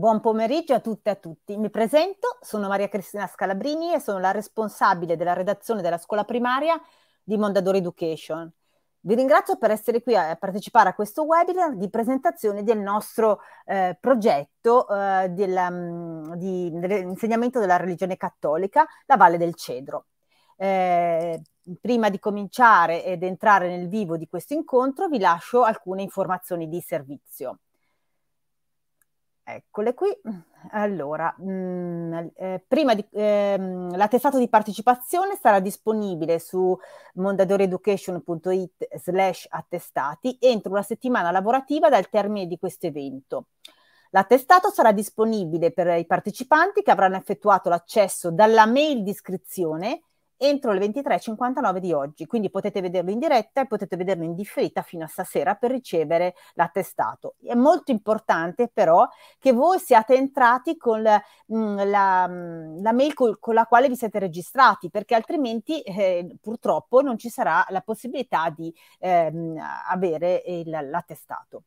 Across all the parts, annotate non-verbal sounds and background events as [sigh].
Buon pomeriggio a tutte e a tutti. Mi presento, sono Maria Cristina Scalabrini e sono la responsabile della redazione della scuola primaria di Mondadori Education. Vi ringrazio per essere qui a, partecipare a questo webinar di presentazione del nostro eh, progetto eh, del, mm, di, dell'insegnamento della religione cattolica, la Valle del Cedro. Eh, prima di cominciare ed entrare nel vivo di questo incontro vi lascio alcune informazioni di servizio. Eccole qui. Allora, mh, mm, eh, prima di, ehm, l'attestato di partecipazione sarà disponibile su mondadorieducation.it slash attestati entro una settimana lavorativa dal termine di questo evento. L'attestato sarà disponibile per i partecipanti che avranno effettuato l'accesso dalla mail di iscrizione entro le 23.59 di oggi, quindi potete vederlo in diretta e potete vederlo in differita fino a stasera per ricevere l'attestato. È molto importante però che voi siate entrati con mm, la, la, mm, la mail col, con la quale vi siete registrati, perché altrimenti eh, purtroppo non ci sarà la possibilità di ehm, avere il, l'attestato.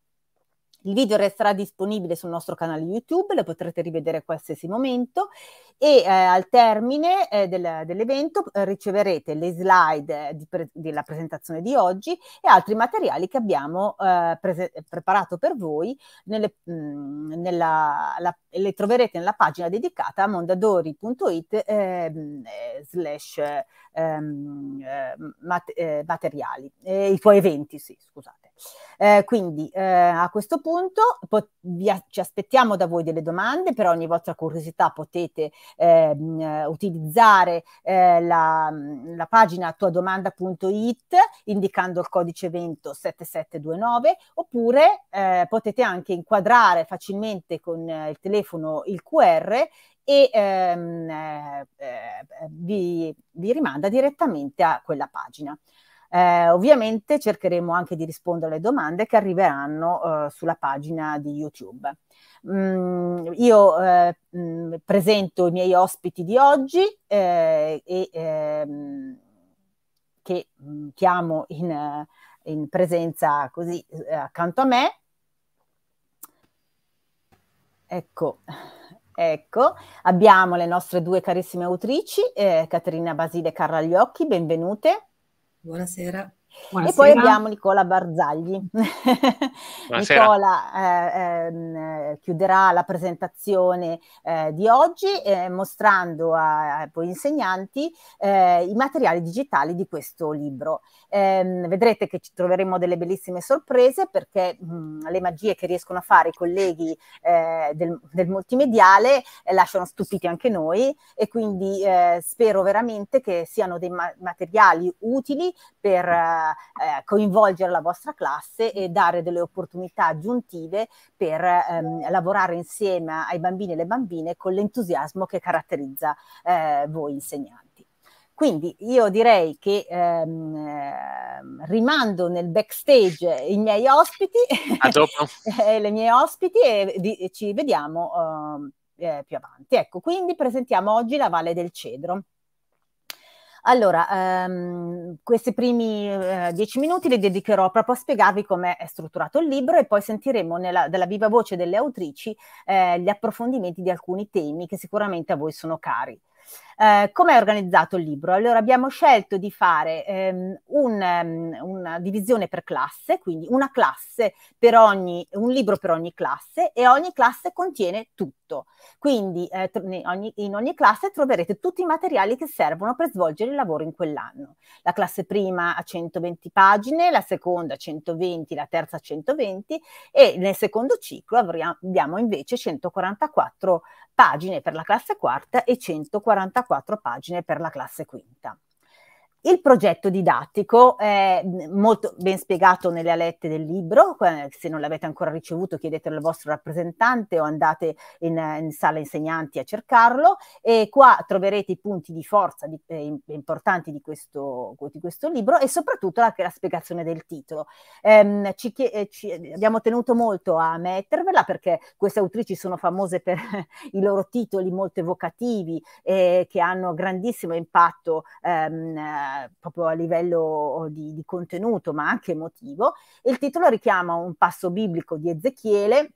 Il video resterà disponibile sul nostro canale YouTube, lo potrete rivedere a qualsiasi momento e eh, al termine eh, del, dell'evento eh, riceverete le slide eh, pre- della presentazione di oggi e altri materiali che abbiamo eh, prese- preparato per voi, nelle, mh, mm, nella, la, le troverete nella pagina dedicata a mondadori.it ehm, eh, slash ehm, mat- materiali, i tuoi eventi, sì, scusate. Eh, quindi eh, a questo punto pot- a- ci aspettiamo da voi delle domande, per ogni vostra curiosità potete ehm, eh, mh, utilizzare la, mm, la, pagina tuadomanda.it indicando il codice evento 7729 oppure eh, potete anche inquadrare facilmente con eh, il telefono il QR e ehm, eh, vi, vi rimanda direttamente a quella pagina. Eh, ovviamente cercheremo anche di rispondere alle domande che arriveranno eh, sulla pagina di YouTube. Mm, io eh, mh, mm, presento i miei ospiti di oggi eh, e, ehm, che mh, mm, chiamo in, eh, in, presenza così eh, accanto a me. Ecco, ecco, abbiamo le nostre due carissime autrici, eh, Caterina Basile e Carla Gli benvenute. Buonasera. Buonasera. E poi abbiamo Nicola Barzagli. [laughs] Nicola eh, eh, chiuderà la presentazione eh, di oggi eh, mostrando ai poi insegnanti eh, i materiali digitali di questo libro. Ehm, vedrete che ci troveremo delle bellissime sorprese perché mh, mm, le magie che riescono a fare i colleghi eh, del, del, multimediale lasciano stupiti anche noi e quindi spero veramente che siano dei ma- materiali utili per eh, eh, coinvolgere la vostra classe e dare delle opportunità aggiuntive per ehm, lavorare insieme ai bambini e le bambine con l'entusiasmo che caratterizza eh, voi insegnanti. Quindi io direi che ehm, ehm rimando nel backstage i miei ospiti, [laughs] eh, le mie ospiti e, di, e ci vediamo ehm, eh, più avanti. Ecco, quindi presentiamo oggi la Valle del Cedro. Allora, ehm, questi primi eh, dieci minuti li dedicherò proprio a spiegarvi come è strutturato il libro e poi sentiremo nella, dalla viva voce delle autrici eh, gli approfondimenti di alcuni temi che sicuramente a voi sono cari. Eh, Come è organizzato il libro? Allora abbiamo scelto di fare ehm, un, um, una divisione per classe, quindi una classe per ogni, un libro per ogni classe e ogni classe contiene tutto. Quindi eh, ogni, in ogni classe troverete tutti i materiali che servono per svolgere il lavoro in quell'anno. La classe prima ha 120 pagine, la seconda 120, la terza 120 e nel secondo ciclo abbiamo invece 144 pagine pagine per la classe quarta e 144 pagine per la classe quinta. Il progetto didattico è molto ben spiegato nelle alette del libro, se non l'avete ancora ricevuto chiedetelo al vostro rappresentante o andate in, in sala insegnanti a cercarlo e qua troverete i punti di forza di, eh, importanti di questo, di questo, libro e soprattutto anche la spiegazione del titolo. Ehm, ci, eh, ci, abbiamo tenuto molto a mettervela perché queste autrici sono famose per [laughs] i loro titoli molto evocativi eh, che hanno grandissimo impatto. Ehm, proprio a livello di, di contenuto, ma anche emotivo. Il titolo richiama un passo biblico di Ezechiele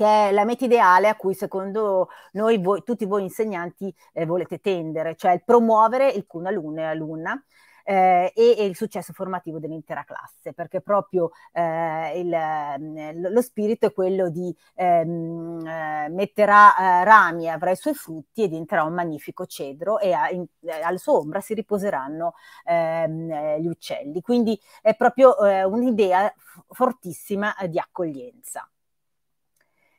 che è la meta ideale a cui secondo noi voi, tutti voi insegnanti eh, volete tendere, cioè il promuovere il Kun e Alunna eh, e, e, il successo formativo dell'intera classe, perché proprio eh, il, mm, lo spirito è quello di ehm, eh, metterà eh, rami, avrà i suoi frutti e diventerà un magnifico cedro e a, in, eh, alla sua ombra si riposeranno ehm, eh, gli uccelli. Quindi è proprio un'idea fortissima di accoglienza.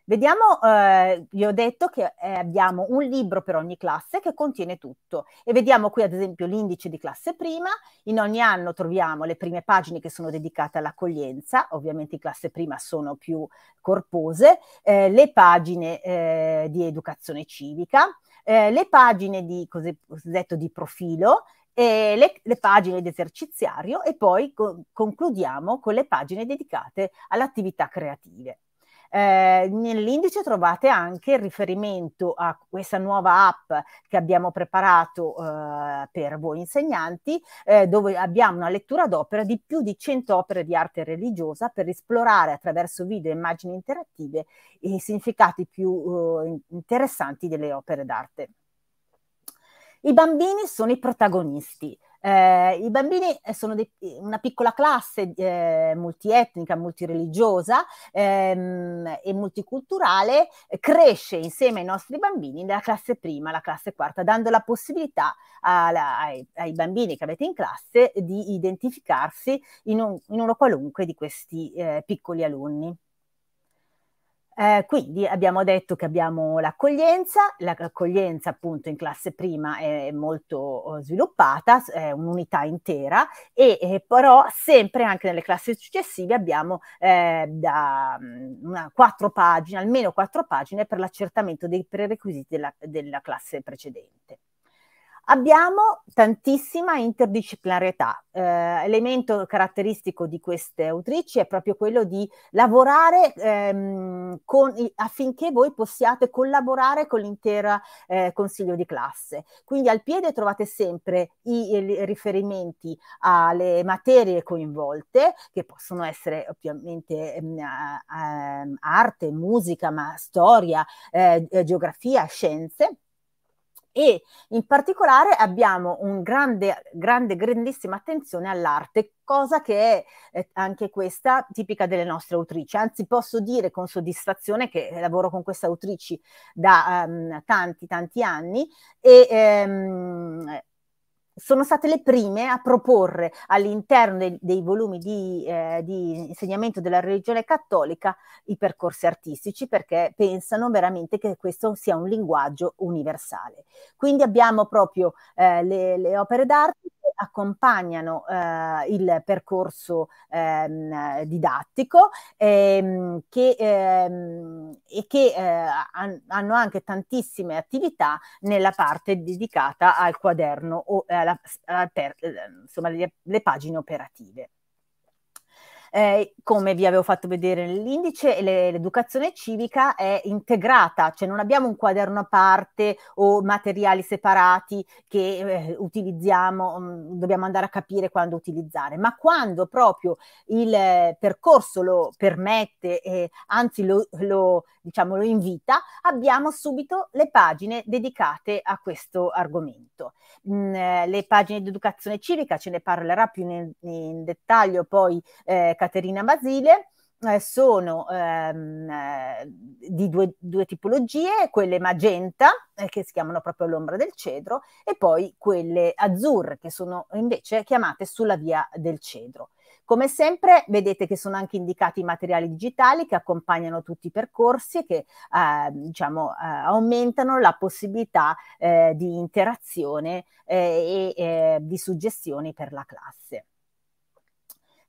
Vediamo, eh, vi ho detto che eh, abbiamo un libro per ogni classe che contiene tutto e vediamo qui ad esempio l'indice di classe prima, in ogni anno troviamo le prime pagine che sono dedicate all'accoglienza, ovviamente in classe prima sono più corpose, eh, le pagine eh, di educazione civica, eh, le pagine di cosiddetto di profilo, e le, le, pagine di eserciziario e poi co concludiamo con le pagine dedicate all'attività creative. Eh, nell'indice trovate anche il riferimento a questa nuova app che abbiamo preparato eh, per voi insegnanti, eh, dove abbiamo una lettura d'opera di più di 100 opere di arte religiosa per esplorare attraverso video e immagini interattive i significati più eh, interessanti delle opere d'arte. I bambini sono i protagonisti. Eh, I bambini eh, sono dei, una piccola classe eh, multietnica, multireligiosa ehm, e multiculturale, eh, cresce insieme ai nostri bambini nella classe prima, la classe quarta, dando la possibilità alla, ai, ai, bambini che avete in classe di identificarsi in, un, in uno qualunque di questi eh, piccoli alunni. Eh, quindi abbiamo detto che abbiamo l'accoglienza, l'accoglienza appunto in classe prima è molto oh, sviluppata, è un'unità intera e, e però sempre anche nelle classi successive abbiamo eh, da mm, una, quattro pagine, almeno quattro pagine per l'accertamento dei prerequisiti della, della classe precedente. Abbiamo tantissima interdisciplinarietà. Eh, elemento caratteristico di queste autrici è proprio quello di lavorare ehm, con, affinché voi possiate collaborare con l'intero eh, consiglio di classe. Quindi al piede trovate sempre i, i, riferimenti alle materie coinvolte, che possono essere ovviamente ehm, ehm, arte, musica, ma storia, eh, eh geografia, scienze e in particolare abbiamo un grande, grande, grandissima attenzione all'arte, cosa che è anche questa tipica delle nostre autrici. Anzi, posso dire con soddisfazione che lavoro con queste autrici da um, tanti, tanti anni e um, sono state le prime a proporre all'interno dei, dei volumi di, eh, di, insegnamento della religione cattolica i percorsi artistici perché pensano veramente che questo sia un linguaggio universale. Quindi abbiamo proprio eh, le, le opere d'arte accompagnano eh, il percorso ehm, didattico ehm, che, ehm, e che eh, han, hanno anche tantissime attività nella parte dedicata al quaderno o eh, alla, alla per, eh, insomma, le, le pagine operative eh, come vi avevo fatto vedere nell'indice, le, l'educazione civica è integrata, cioè non abbiamo un quaderno a parte o materiali separati che eh, utilizziamo, mh, mm, dobbiamo andare a capire quando utilizzare, ma quando proprio il eh, percorso lo permette, eh, anzi lo, lo diciamolo in vita, abbiamo subito le pagine dedicate a questo argomento. Mm, eh, le pagine di educazione civica, ce ne parlerà più in, in dettaglio poi eh, Caterina Basile. Eh, sono ehm, eh, di due, due, tipologie, quelle magenta, eh, che si chiamano proprio l'ombra del cedro, e poi quelle azzurre, che sono invece chiamate sulla via del cedro. Come sempre vedete che sono anche indicati i materiali digitali che accompagnano tutti i percorsi e che eh, diciamo, eh, aumentano la possibilità eh, di interazione eh, e eh, di suggestioni per la classe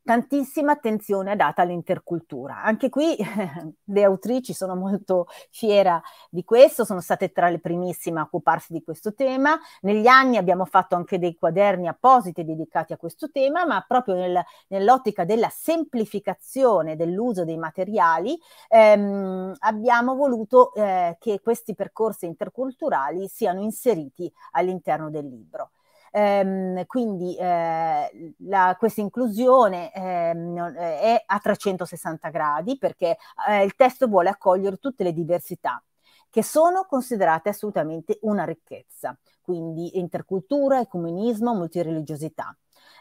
tantissima attenzione è data all'intercultura. Anche qui [laughs] le autrici sono molto fiera di questo, sono state tra le primissime a occuparsi di questo tema. Negli anni abbiamo fatto anche dei quaderni appositi dedicati a questo tema, ma proprio nel, nell'ottica della semplificazione dell'uso dei materiali ehm, abbiamo voluto eh, che questi percorsi interculturali siano inseriti all'interno del libro. Ehm, quindi eh, la, questa inclusione ehm, eh, è a 360 gradi perché eh, il testo vuole accogliere tutte le diversità che sono considerate assolutamente una ricchezza, quindi intercultura, ecumenismo, multireligiosità.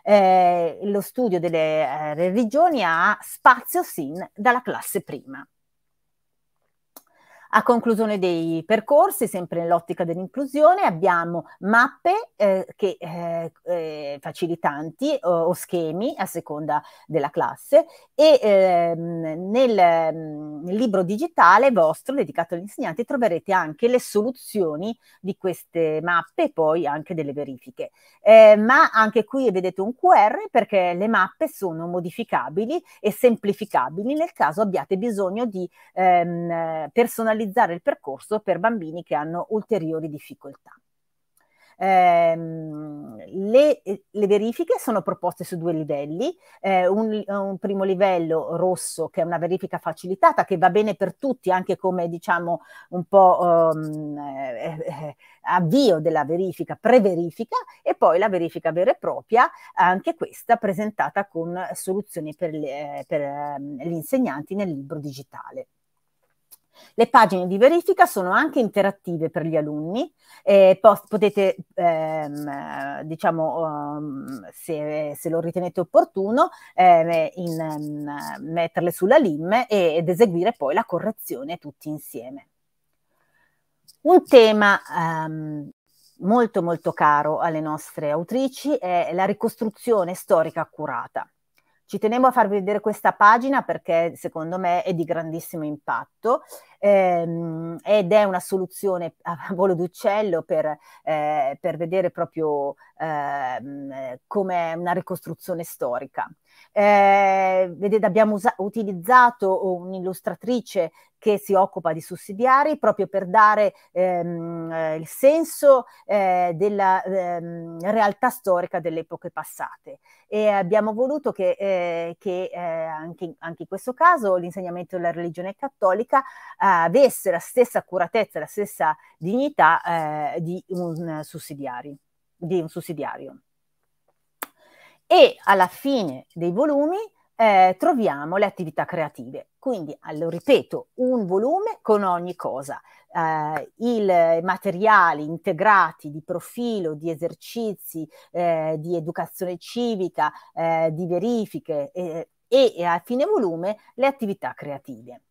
Eh, lo studio delle eh, religioni ha spazio sin dalla classe prima. A conclusione dei percorsi, sempre nell'ottica dell'inclusione, abbiamo mappe eh, che, eh, eh facilitanti o, o, schemi a seconda della classe e ehm, nel, mm, nel, libro digitale vostro dedicato agli insegnanti troverete anche le soluzioni di queste mappe e poi anche delle verifiche. Eh, ma anche qui vedete un QR perché le mappe sono modificabili e semplificabili nel caso abbiate bisogno di ehm, personalizzare personalizzare il percorso per bambini che hanno ulteriori difficoltà. Eh, le, le, verifiche sono proposte su due livelli, eh, un, un, primo livello rosso che è una verifica facilitata che va bene per tutti anche come diciamo un po' um, eh, avvio della verifica, preverifica e poi la verifica vera e propria, anche questa presentata con soluzioni per, le, eh, per ehm, gli insegnanti nel libro digitale. Le pagine di verifica sono anche interattive per gli alunni, eh, post, potete, ehm, diciamo, um, se, se, lo ritenete opportuno, eh, in, um, metterle sulla LIM ed eseguire poi la correzione tutti insieme. Un tema um, molto molto caro alle nostre autrici è la ricostruzione storica accurata. Ci tenevo a farvi vedere questa pagina perché secondo me è di grandissimo impatto ehm, ed è una soluzione [laughs] a volo d'uccello per, eh, per vedere proprio eh, come una ricostruzione storica. Eh, vedete, abbiamo usa- utilizzato un'illustratrice che si occupa di sussidiari proprio per dare ehm, il senso eh, della ehm, realtà storica delle epoche passate. E abbiamo voluto che, eh, che eh, anche, anche, in questo caso l'insegnamento della religione cattolica eh, avesse la stessa accuratezza, la stessa dignità eh, di, un di, un sussidiario. E alla fine dei volumi eh, troviamo le attività creative. Quindi, lo ripeto, un volume con ogni cosa. Eh, I materiali integrati di profilo, di esercizi, eh, di educazione civica, eh, di verifiche eh, e a fine volume le attività creative.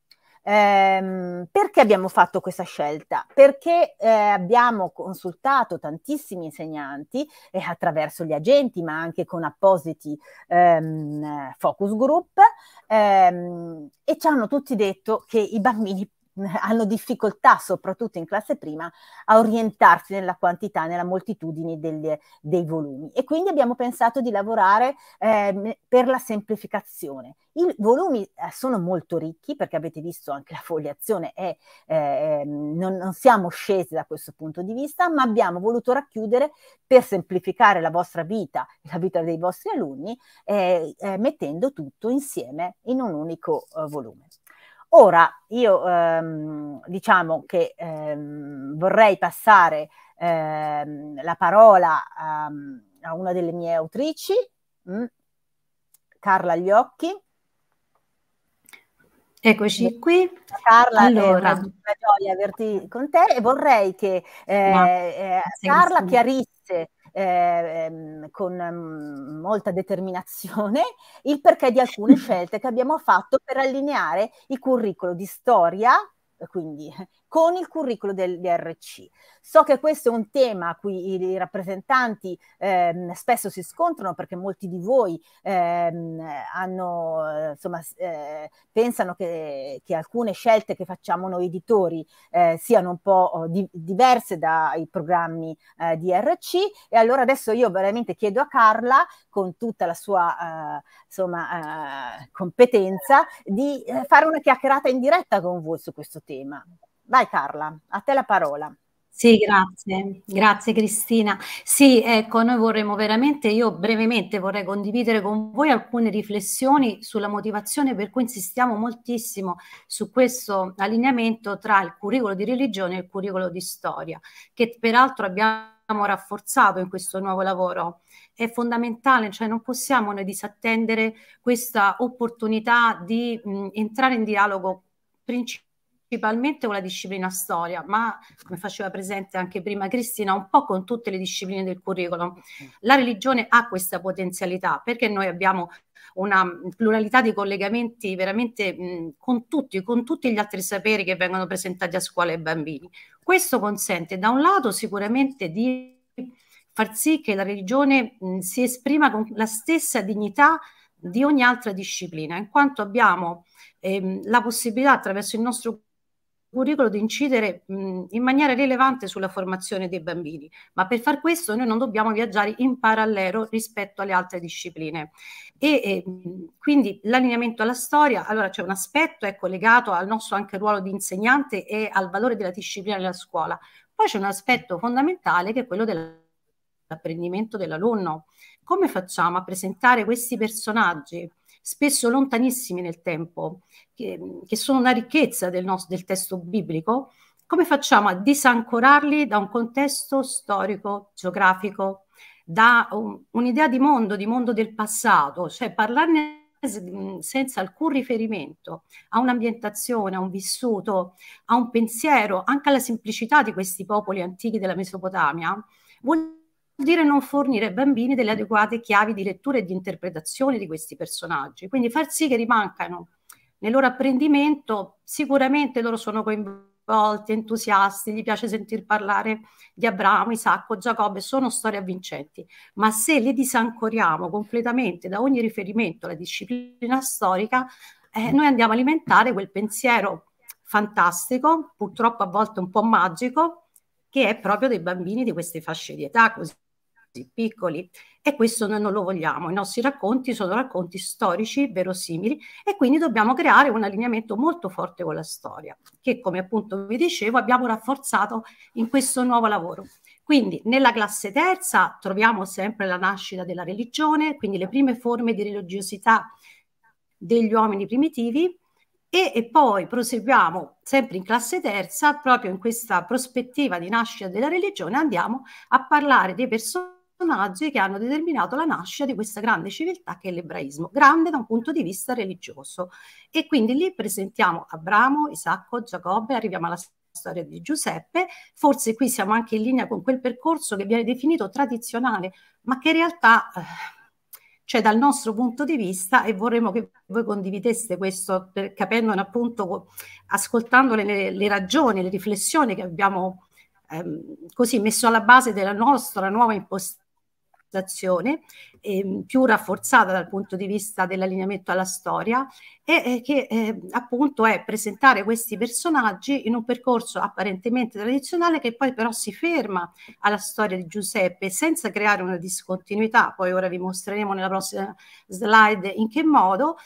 Ehm, perché abbiamo fatto questa scelta? Perché eh, abbiamo consultato tantissimi insegnanti eh, attraverso gli agenti, ma anche con appositi ehm, focus group ehm, e ci hanno tutti detto che i bambini [laughs] hanno difficoltà, soprattutto in classe prima, a orientarsi nella quantità, nella moltitudine degli, dei volumi. E quindi abbiamo pensato di lavorare eh, per la semplificazione. I volumi eh, sono molto ricchi perché avete visto anche la foliazione, è, eh, non, non, siamo scesi da questo punto di vista, ma abbiamo voluto racchiudere per semplificare la vostra vita e la vita dei vostri alunni, eh, eh, mettendo tutto insieme in un unico eh, volume. Ora, io ehm, diciamo che ehm, vorrei passare ehm, la parola ehm, a una delle mie autrici, mh, mm, Carla Gli Eccoci qui. Carla, eh, allora. è una, gioia averti con te e vorrei che eh, no, eh, Carla chiarisse eh, con mm, molta determinazione il perché di alcune [laughs] scelte che abbiamo fatto per allineare i curriculum di storia quindi con il curriculum del DRC. So che questo è un tema a cui i, rappresentanti ehm, spesso si scontrano perché molti di voi ehm, hanno, insomma, eh, pensano che, che, alcune scelte che facciamo noi editori eh, siano un po' oh, di, diverse dai programmi eh, DRC e allora adesso io veramente chiedo a Carla con tutta la sua eh, insomma, eh, competenza di eh, fare una chiacchierata in diretta con voi su questo tema. Vai Carla, a te la parola. Sì, grazie, grazie Cristina. Sì, ecco, noi vorremmo veramente, io brevemente vorrei condividere con voi alcune riflessioni sulla motivazione per cui insistiamo moltissimo su questo allineamento tra il curriculum di religione e il curriculum di storia, che peraltro abbiamo rafforzato in questo nuovo lavoro. È fondamentale, cioè non possiamo noi disattendere questa opportunità di mh, entrare in dialogo principale principalmente con la disciplina storia, ma come faceva presente anche prima Cristina, un po' con tutte le discipline del curriculum. La religione ha questa potenzialità perché noi abbiamo una pluralità di collegamenti veramente mh, con tutti, con tutti gli altri saperi che vengono presentati a scuola ai bambini. Questo consente da un lato sicuramente di far sì che la religione mh, si esprima con la stessa dignità di ogni altra disciplina, in quanto abbiamo ehm, la possibilità attraverso il nostro curriculum di incidere mh, in maniera rilevante sulla formazione dei bambini, ma per far questo noi non dobbiamo viaggiare in parallelo rispetto alle altre discipline. E, e quindi l'allineamento alla storia, allora c'è un aspetto ecco, legato al nostro anche ruolo di insegnante e al valore della disciplina nella scuola, poi c'è un aspetto fondamentale che è quello dell'apprendimento dell'alunno. Come facciamo a presentare questi personaggi? spesso lontanissimi nel tempo, che, che sono una ricchezza del, nostro, del testo biblico, come facciamo a disancorarli da un contesto storico, geografico, da un, un'idea di mondo, di mondo del passato, cioè parlarne senza alcun riferimento a un'ambientazione, a un vissuto, a un pensiero, anche alla semplicità di questi popoli antichi della Mesopotamia, vuol dire non fornire ai bambini delle adeguate chiavi di lettura e di interpretazione di questi personaggi. Quindi far sì che rimancano nel loro apprendimento, sicuramente loro sono coinvolti, entusiasti, gli piace sentir parlare di Abramo, Isacco, Giacobbe, sono storie avvincenti, ma se le disancoriamo completamente da ogni riferimento alla disciplina storica, eh, noi andiamo a alimentare quel pensiero fantastico, purtroppo a volte un po' magico, che è proprio dei bambini di queste fasce di età così casi piccoli e questo noi non lo vogliamo. I nostri racconti sono racconti storici, verosimili e quindi dobbiamo creare un allineamento molto forte con la storia, che come appunto vi dicevo abbiamo rafforzato in questo nuovo lavoro. Quindi nella classe terza troviamo sempre la nascita della religione, quindi le prime forme di religiosità degli uomini primitivi e, e, poi proseguiamo sempre in classe terza, proprio in questa prospettiva di nascita della religione, andiamo a parlare dei personaggi personaggi che hanno determinato la nascita di questa grande civiltà che è l'ebraismo, grande da un punto di vista religioso. E quindi lì presentiamo Abramo, Isacco, Giacobbe, arriviamo alla storia di Giuseppe, forse qui siamo anche in linea con quel percorso che viene definito tradizionale, ma che in realtà eh, dal nostro punto di vista e vorremmo che voi condivideste questo, per, capendone appunto, ascoltando le, le ragioni, le riflessioni che abbiamo ehm, così messo alla base della nostra nuova impostazione organizzazione ehm, più rafforzata dal punto di vista dell'allineamento alla storia e, e che eh, appunto è presentare questi personaggi in un percorso apparentemente tradizionale che poi però si ferma alla storia di Giuseppe senza creare una discontinuità, poi ora vi mostreremo nella prossima slide in che modo,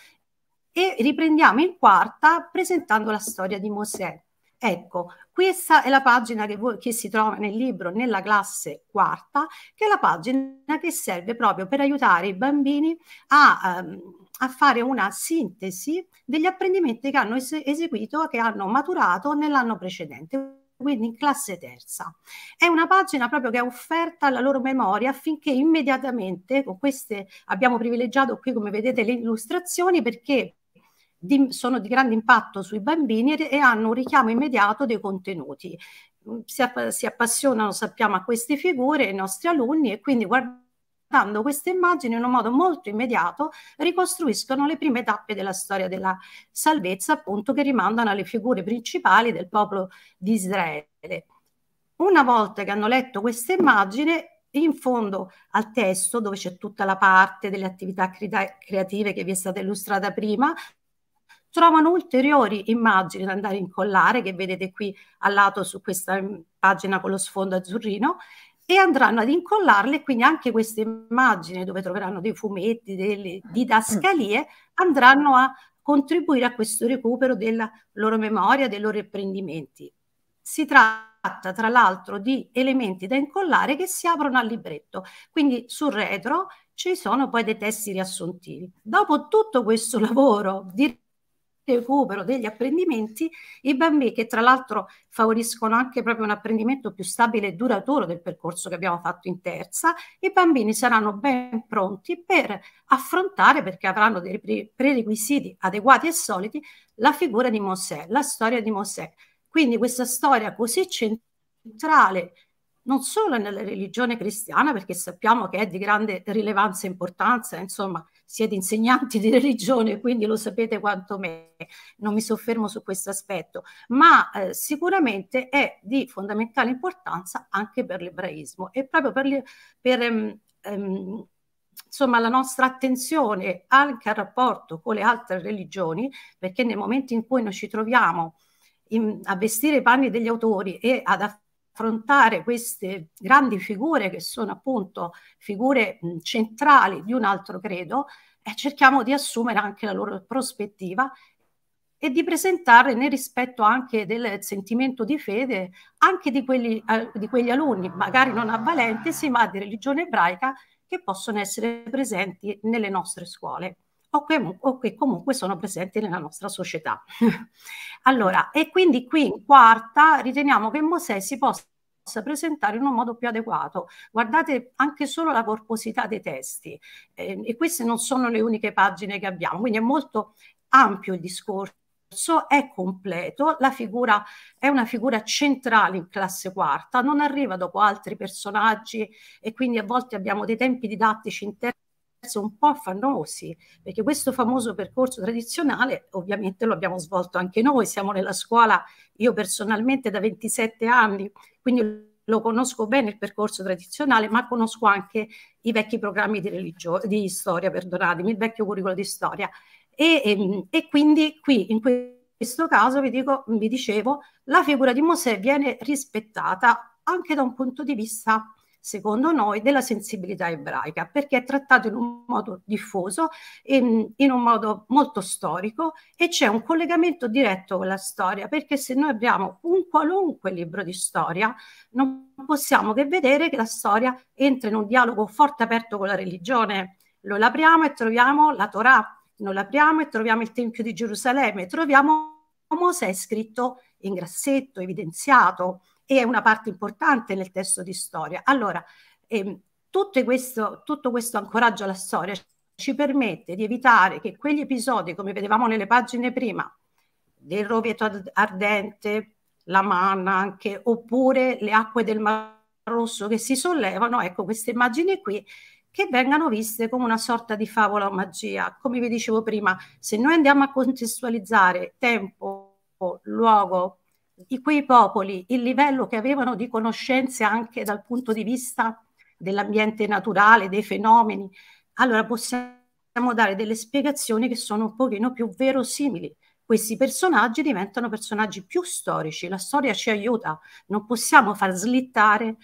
e riprendiamo in quarta presentando la storia di Mosè. Ecco, questa è la pagina che, voi, che si trova nel libro nella classe quarta, che è la pagina che serve proprio per aiutare i bambini a, ehm, a fare una sintesi degli apprendimenti che hanno es- eseguito, che hanno maturato nell'anno precedente quindi in classe terza. È una pagina proprio che è offerta alla loro memoria affinché immediatamente, con queste abbiamo privilegiato qui come vedete le illustrazioni perché di, sono di grande impatto sui bambini e hanno un richiamo immediato dei contenuti. Mm, si, app- si appassionano, sappiamo, a queste figure, i nostri alunni, e quindi guardando queste immagini in un modo molto immediato ricostruiscono le prime tappe della storia della salvezza, appunto che rimandano alle figure principali del popolo di Israele. Una volta che hanno letto questa immagine, in fondo al testo, dove c'è tutta la parte delle attività creative che vi è stata illustrata prima, trovano ulteriori immagini da andare a incollare, che vedete qui a lato su questa mm, pagina con lo sfondo azzurrino, e andranno ad incollarle, quindi anche queste immagini dove troveranno dei fumetti, delle didascalie, andranno a contribuire a questo recupero della loro memoria, dei loro apprendimenti. Si tratta tra l'altro di elementi da incollare che si aprono al libretto, quindi sul retro ci sono poi dei testi riassuntivi. Dopo tutto questo lavoro di recupero degli apprendimenti, i bambini che tra l'altro favoriscono anche proprio un apprendimento più stabile e duraturo del percorso che abbiamo fatto in terza, i bambini saranno ben pronti per affrontare, perché avranno dei pre- prerequisiti adeguati e solidi, la figura di Mosè, la storia di Mosè. Quindi questa storia così centrale non solo nella religione cristiana, perché sappiamo che è di grande rilevanza e importanza, insomma, siete insegnanti di religione, quindi lo sapete quanto me, non mi soffermo su questo aspetto, ma eh, sicuramente è di fondamentale importanza anche per l'ebraismo e proprio per, per ehm, ehm, insomma, la nostra attenzione anche al rapporto con le altre religioni, perché nel momento in cui noi ci troviamo in, a vestire i panni degli autori e ad affrontare affrontare queste grandi figure che sono appunto figure centrali di un altro credo, eh, cerchiamo di assumere anche la loro prospettiva e di presentarle nel rispetto anche del sentimento di fede anche di, quelli, eh, di quegli alunni, magari non avvalentesi, ma di religione ebraica, che possono essere presenti nelle nostre scuole o che, o che comunque sono presenti nella nostra società. [laughs] allora, e quindi qui in quarta riteniamo che Mosè si possa presentare in un modo più adeguato. Guardate anche solo la corposità dei testi eh, e queste non sono le uniche pagine che abbiamo, quindi è molto ampio il discorso è completo, la figura è una figura centrale in classe quarta, non arriva dopo altri personaggi e quindi a volte abbiamo dei tempi didattici interni un po' affannosi, perché questo famoso percorso tradizionale ovviamente lo abbiamo svolto anche noi, siamo nella scuola, io personalmente da 27 anni, quindi lo conosco bene il percorso tradizionale, ma conosco anche i vecchi programmi di, religio- di storia, perdonatemi, il vecchio curriculum di storia. E, e, ehm, e quindi qui, in questo caso, vi, dico, vi dicevo, la figura di Mosè viene rispettata anche da un punto di vista secondo noi, della sensibilità ebraica, perché è trattato in un modo diffuso, in, in un modo molto storico e c'è un collegamento diretto con la storia, perché se noi abbiamo un qualunque libro di storia, non possiamo che vedere che la storia entra in un dialogo forte aperto con la religione. Lo apriamo e troviamo la Torah, non l'apriamo e troviamo il Tempio di Gerusalemme, troviamo Mosè scritto in grassetto, evidenziato, e è una parte importante nel testo di storia. Allora, ehm, tutto, questo, tutto questo ancoraggio alla storia ci permette di evitare che quegli episodi, come vedevamo nelle pagine prima, del Roveto Ardente, la Manna anche, oppure le acque del Mar Rosso che si sollevano, ecco queste immagini qui, che vengano viste come una sorta di favola o magia. Come vi dicevo prima, se noi andiamo a contestualizzare tempo, luogo, di quei popoli il livello che avevano di conoscenze anche dal punto di vista dell'ambiente naturale, dei fenomeni, allora possiamo dare delle spiegazioni che sono un pochino più verosimili. Questi personaggi diventano personaggi più storici, la storia ci aiuta, non possiamo far slittare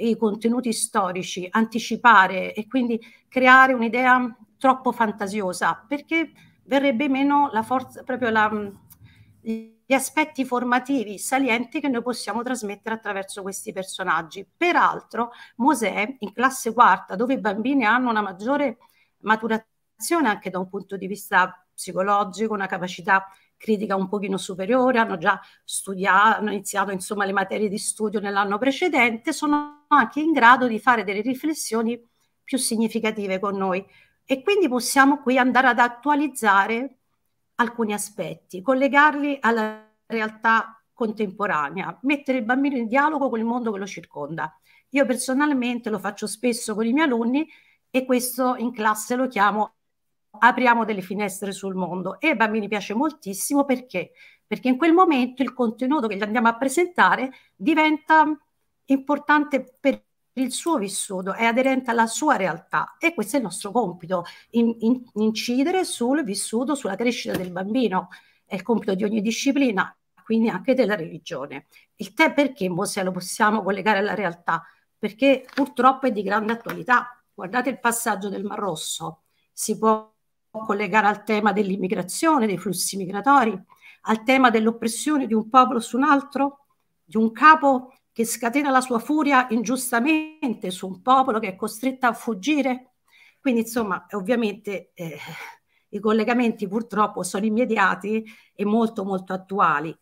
i contenuti storici, anticipare e quindi creare un'idea troppo fantasiosa, perché verrebbe meno la forza, proprio la, gli aspetti formativi salienti che noi possiamo trasmettere attraverso questi personaggi. Peraltro, Mosè, in classe quarta, dove i bambini hanno una maggiore maturazione anche da un punto di vista psicologico, una capacità critica un pochino superiore, hanno già studiato, hanno iniziato insomma le materie di studio nell'anno precedente, sono anche in grado di fare delle riflessioni più significative con noi e quindi possiamo qui andare ad attualizzare alcuni aspetti, collegarli alla realtà contemporanea, mettere il bambino in dialogo con il mondo che lo circonda. Io personalmente lo faccio spesso con i miei alunni e questo in classe lo chiamo apriamo delle finestre sul mondo e ai bambini piace moltissimo perché? Perché in quel momento il contenuto che gli andiamo a presentare diventa importante per il suo vissuto è aderente alla sua realtà e questo è il nostro compito, in, in, incidere sul vissuto, sulla crescita del bambino, è il compito di ogni disciplina, quindi anche della religione. Il te perché Mosè lo possiamo collegare alla realtà? Perché purtroppo è di grande attualità. Guardate il passaggio del Mar Rosso, si può collegare al tema dell'immigrazione, dei flussi migratori, al tema dell'oppressione di un popolo su un altro, di un capo che scatena la sua furia ingiustamente su un popolo che è costretto a fuggire? Quindi insomma, ovviamente eh, i collegamenti purtroppo sono immediati e molto molto attuali.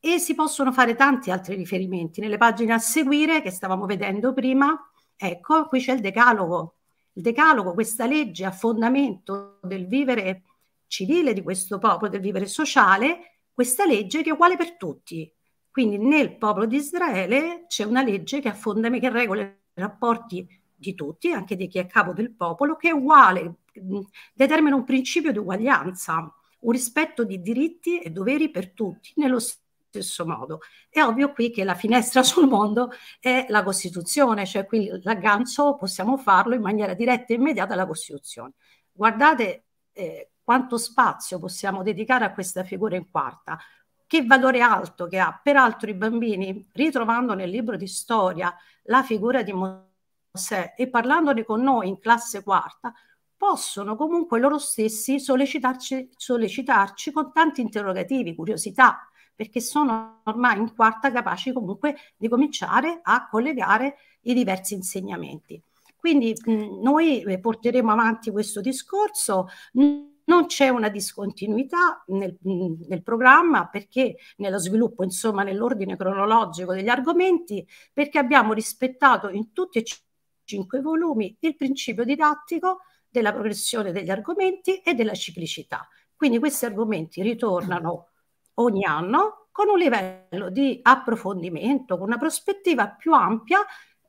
E si possono fare tanti altri riferimenti. Nelle pagine a seguire, che stavamo vedendo prima, ecco, qui c'è il decalogo. Il decalogo, questa legge a fondamento del vivere civile di questo popolo, del vivere sociale, questa legge che è uguale per tutti, quindi nel popolo di Israele c'è una legge che, affonda, che regola i rapporti di tutti, anche di chi è capo del popolo, che è uguale, mm, determina un principio di uguaglianza, un rispetto di diritti e doveri per tutti nello stesso modo. È ovvio qui che la finestra [laughs] sul mondo è la Costituzione, cioè qui l'aggancio possiamo farlo in maniera diretta e immediata alla Costituzione. Guardate eh, quanto spazio possiamo dedicare a questa figura in quarta che valore alto che ha. Peraltro i bambini, ritrovando nel libro di storia la figura di Mosè e parlandone con noi in classe quarta, possono comunque loro stessi sollecitarci, sollecitarci con tanti interrogativi, curiosità, perché sono ormai in quarta capaci comunque di cominciare a collegare i diversi insegnamenti. Quindi mh, noi eh, porteremo avanti questo discorso. Mh, non c'è una discontinuità nel, nel programma perché nello sviluppo, insomma, nell'ordine cronologico degli argomenti, perché abbiamo rispettato in tutti e cinque i volumi il principio didattico della progressione degli argomenti e della ciclicità. Quindi questi argomenti ritornano ogni anno con un livello di approfondimento, con una prospettiva più ampia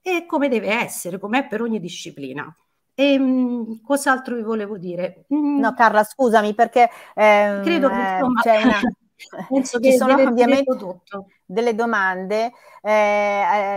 e come deve essere, com'è per ogni disciplina. E ehm, cos'altro vi volevo dire? Mm. No, Carla, scusami perché ehm, credo che eh, insomma, c'è una... [laughs] Penso [laughs] che ci sono ovviamente delle domande, eh,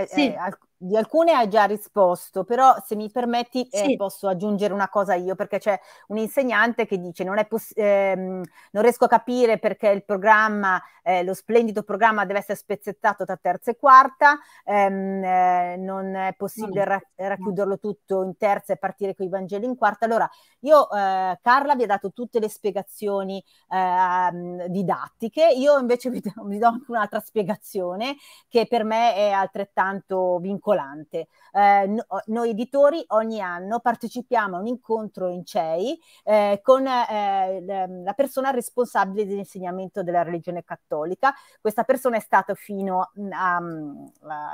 eh sì. eh, di alcune hai già risposto, però se mi permetti eh, sì. eh, posso aggiungere una cosa io, perché c'è un insegnante che dice non, poss- ehm, non riesco a capire perché il programma, eh, lo splendido programma deve essere spezzettato tra terza e quarta, ehm, eh, non è possibile ra- eh, racchiuderlo tutto in terza e partire con i Vangeli in quarta. Allora, io eh, Carla vi ha dato tutte le spiegazioni ehm, didattiche, io invece [laughs] vi do, vi do anche un'altra spiegazione che per me è altrettanto vincolante vincolante. Eh, no, noi editori ogni anno partecipiamo a un incontro in CEI eh, con eh, la persona responsabile dell'insegnamento della religione cattolica. Questa persona è stata fino mm, mm, a,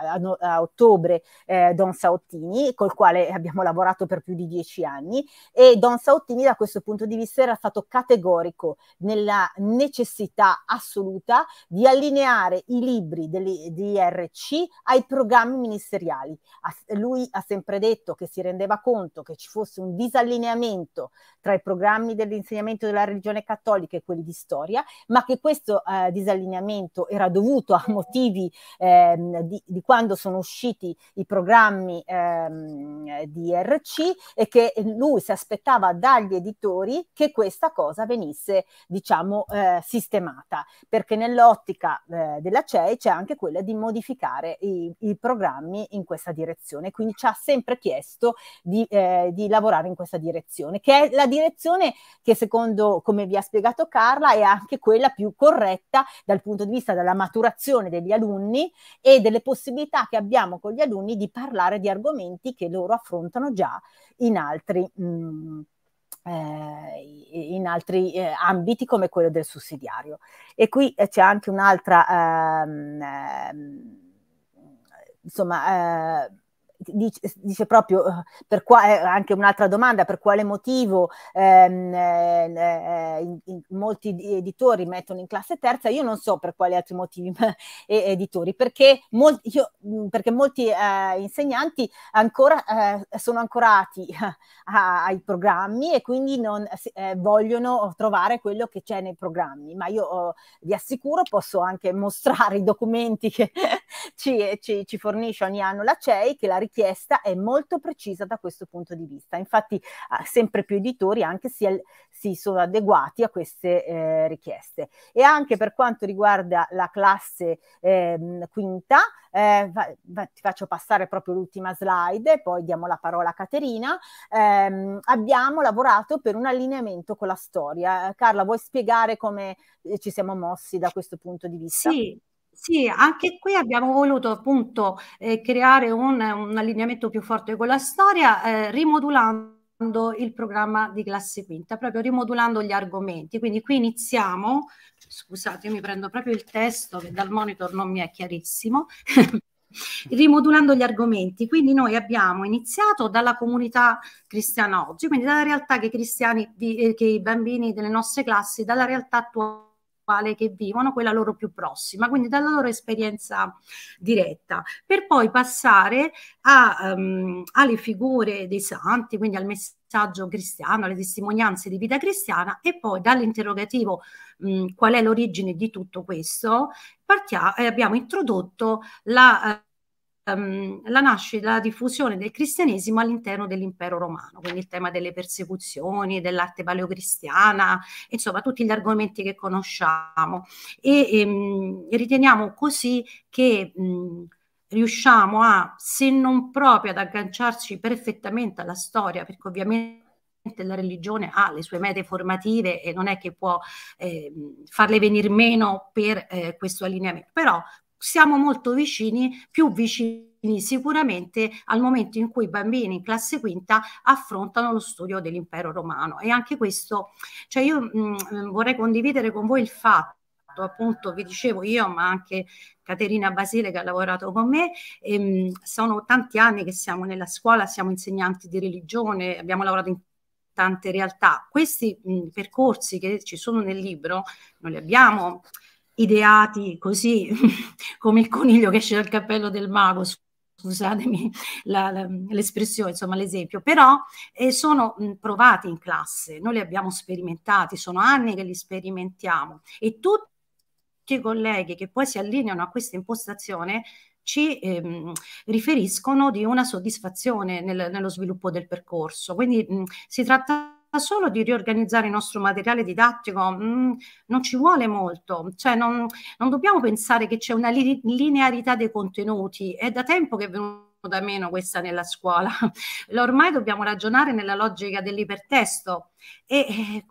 a, a, a ottobre eh, Don Saottini, col quale abbiamo lavorato per più di dieci anni e Don Saottini da questo punto di vista era stato categorico nella necessità assoluta di allineare i libri dell'IRC ai programmi ministeriali industriali. Ha, lui ha sempre detto che si rendeva conto che ci fosse un disallineamento tra i programmi dell'insegnamento della religione cattolica e quelli di storia, ma che questo eh, disallineamento era dovuto a motivi ehm, di, di, quando sono usciti i programmi ehm, di RC e che lui si aspettava dagli editori che questa cosa venisse, diciamo, eh, sistemata, perché nell'ottica eh, della CEI c'è anche quella di modificare i, i programmi in questa direzione, quindi ci ha sempre chiesto di, eh, di lavorare in questa direzione, che è la direzione che secondo, come vi ha spiegato Carla, è anche quella più corretta dal punto di vista della maturazione degli alunni e delle possibilità che abbiamo con gli alunni di parlare di argomenti che loro affrontano già in altri... Mh, mm, eh, in altri eh, ambiti come quello del sussidiario. E qui eh, c'è anche un'altra ehm, ehm insomma, eh, dice, dice proprio eh, per qua, eh, anche un'altra domanda, per quale motivo ehm, eh, eh in, in, molti editori mettono in classe terza, io non so per quali altri motivi ma, e, editori, perché, mol, io, mm, perché molti eh, insegnanti ancora eh, sono ancorati [laughs] a, ai programmi e quindi non, vogliono trovare quello che c'è nei programmi, ma io oh, vi assicuro posso anche mostrare i documenti che [laughs] ci, ci, ci fornisce ogni anno la CEI che la richiesta è molto precisa da questo punto di vista. Infatti sempre più editori anche si, si sono adeguati a queste eh, richieste. E anche per quanto riguarda la classe eh, quinta, eh, va, va, ti faccio passare proprio l'ultima slide, poi diamo la parola a Caterina. Ehm, abbiamo lavorato per un allineamento con la storia. Carla, vuoi spiegare come eh, ci siamo mossi da questo punto di vista? Sì, sì, anche qui abbiamo voluto appunto eh, creare un, un, allineamento più forte con la storia, eh, rimodulando il programma di classe quinta, proprio rimodulando gli argomenti. Quindi qui iniziamo, scusate, io mi prendo proprio il testo che dal monitor non mi è chiarissimo. [laughs] rimodulando gli argomenti, quindi noi abbiamo iniziato dalla comunità cristiana oggi, quindi dalla realtà che i cristiani, eh, che i bambini delle nostre classi, dalla realtà attuale spirituale che vivono, quella loro più prossima, quindi dalla loro esperienza diretta, per poi passare a, um, alle figure dei santi, quindi al messaggio cristiano, alle testimonianze di vita cristiana e poi dall'interrogativo mh, qual è l'origine di tutto questo, partiamo, eh, abbiamo introdotto la eh, um, la nascita, la diffusione del cristianesimo all'interno dell'impero romano, quindi il tema delle persecuzioni, dell'arte paleocristiana, insomma tutti gli argomenti che conosciamo e, um, riteniamo così che um, riusciamo a, se non proprio ad agganciarci perfettamente alla storia, perché ovviamente la religione ha le sue mete formative e non è che può eh, farle venire meno per eh, questo allineamento, però siamo molto vicini, più vicini sicuramente al momento in cui i bambini in classe quinta affrontano lo studio dell'impero romano e anche questo, cioè io mh, mm, mm, vorrei condividere con voi il fatto appunto vi dicevo io ma anche Caterina Basile che ha lavorato con me e, ehm, mh, sono tanti anni che siamo nella scuola siamo insegnanti di religione abbiamo lavorato in tante realtà questi mh, mm, percorsi che ci sono nel libro non li abbiamo ideati così [laughs] come il coniglio che esce dal cappello del mago, scusatemi l'espressione, insomma l'esempio, però eh, sono provati in classe, noi li abbiamo sperimentati, sono anni che li sperimentiamo e tutti i colleghi che poi si allineano a questa impostazione ci ehm, riferiscono di una soddisfazione nel, nello sviluppo del percorso, quindi mh, si tratta solo di riorganizzare il nostro materiale didattico mh, mm, non ci vuole molto, cioè non, non dobbiamo pensare che c'è una linearità dei contenuti, è da tempo che è venuto da meno questa nella scuola. [laughs] Ormai dobbiamo ragionare nella logica dell'ipertesto e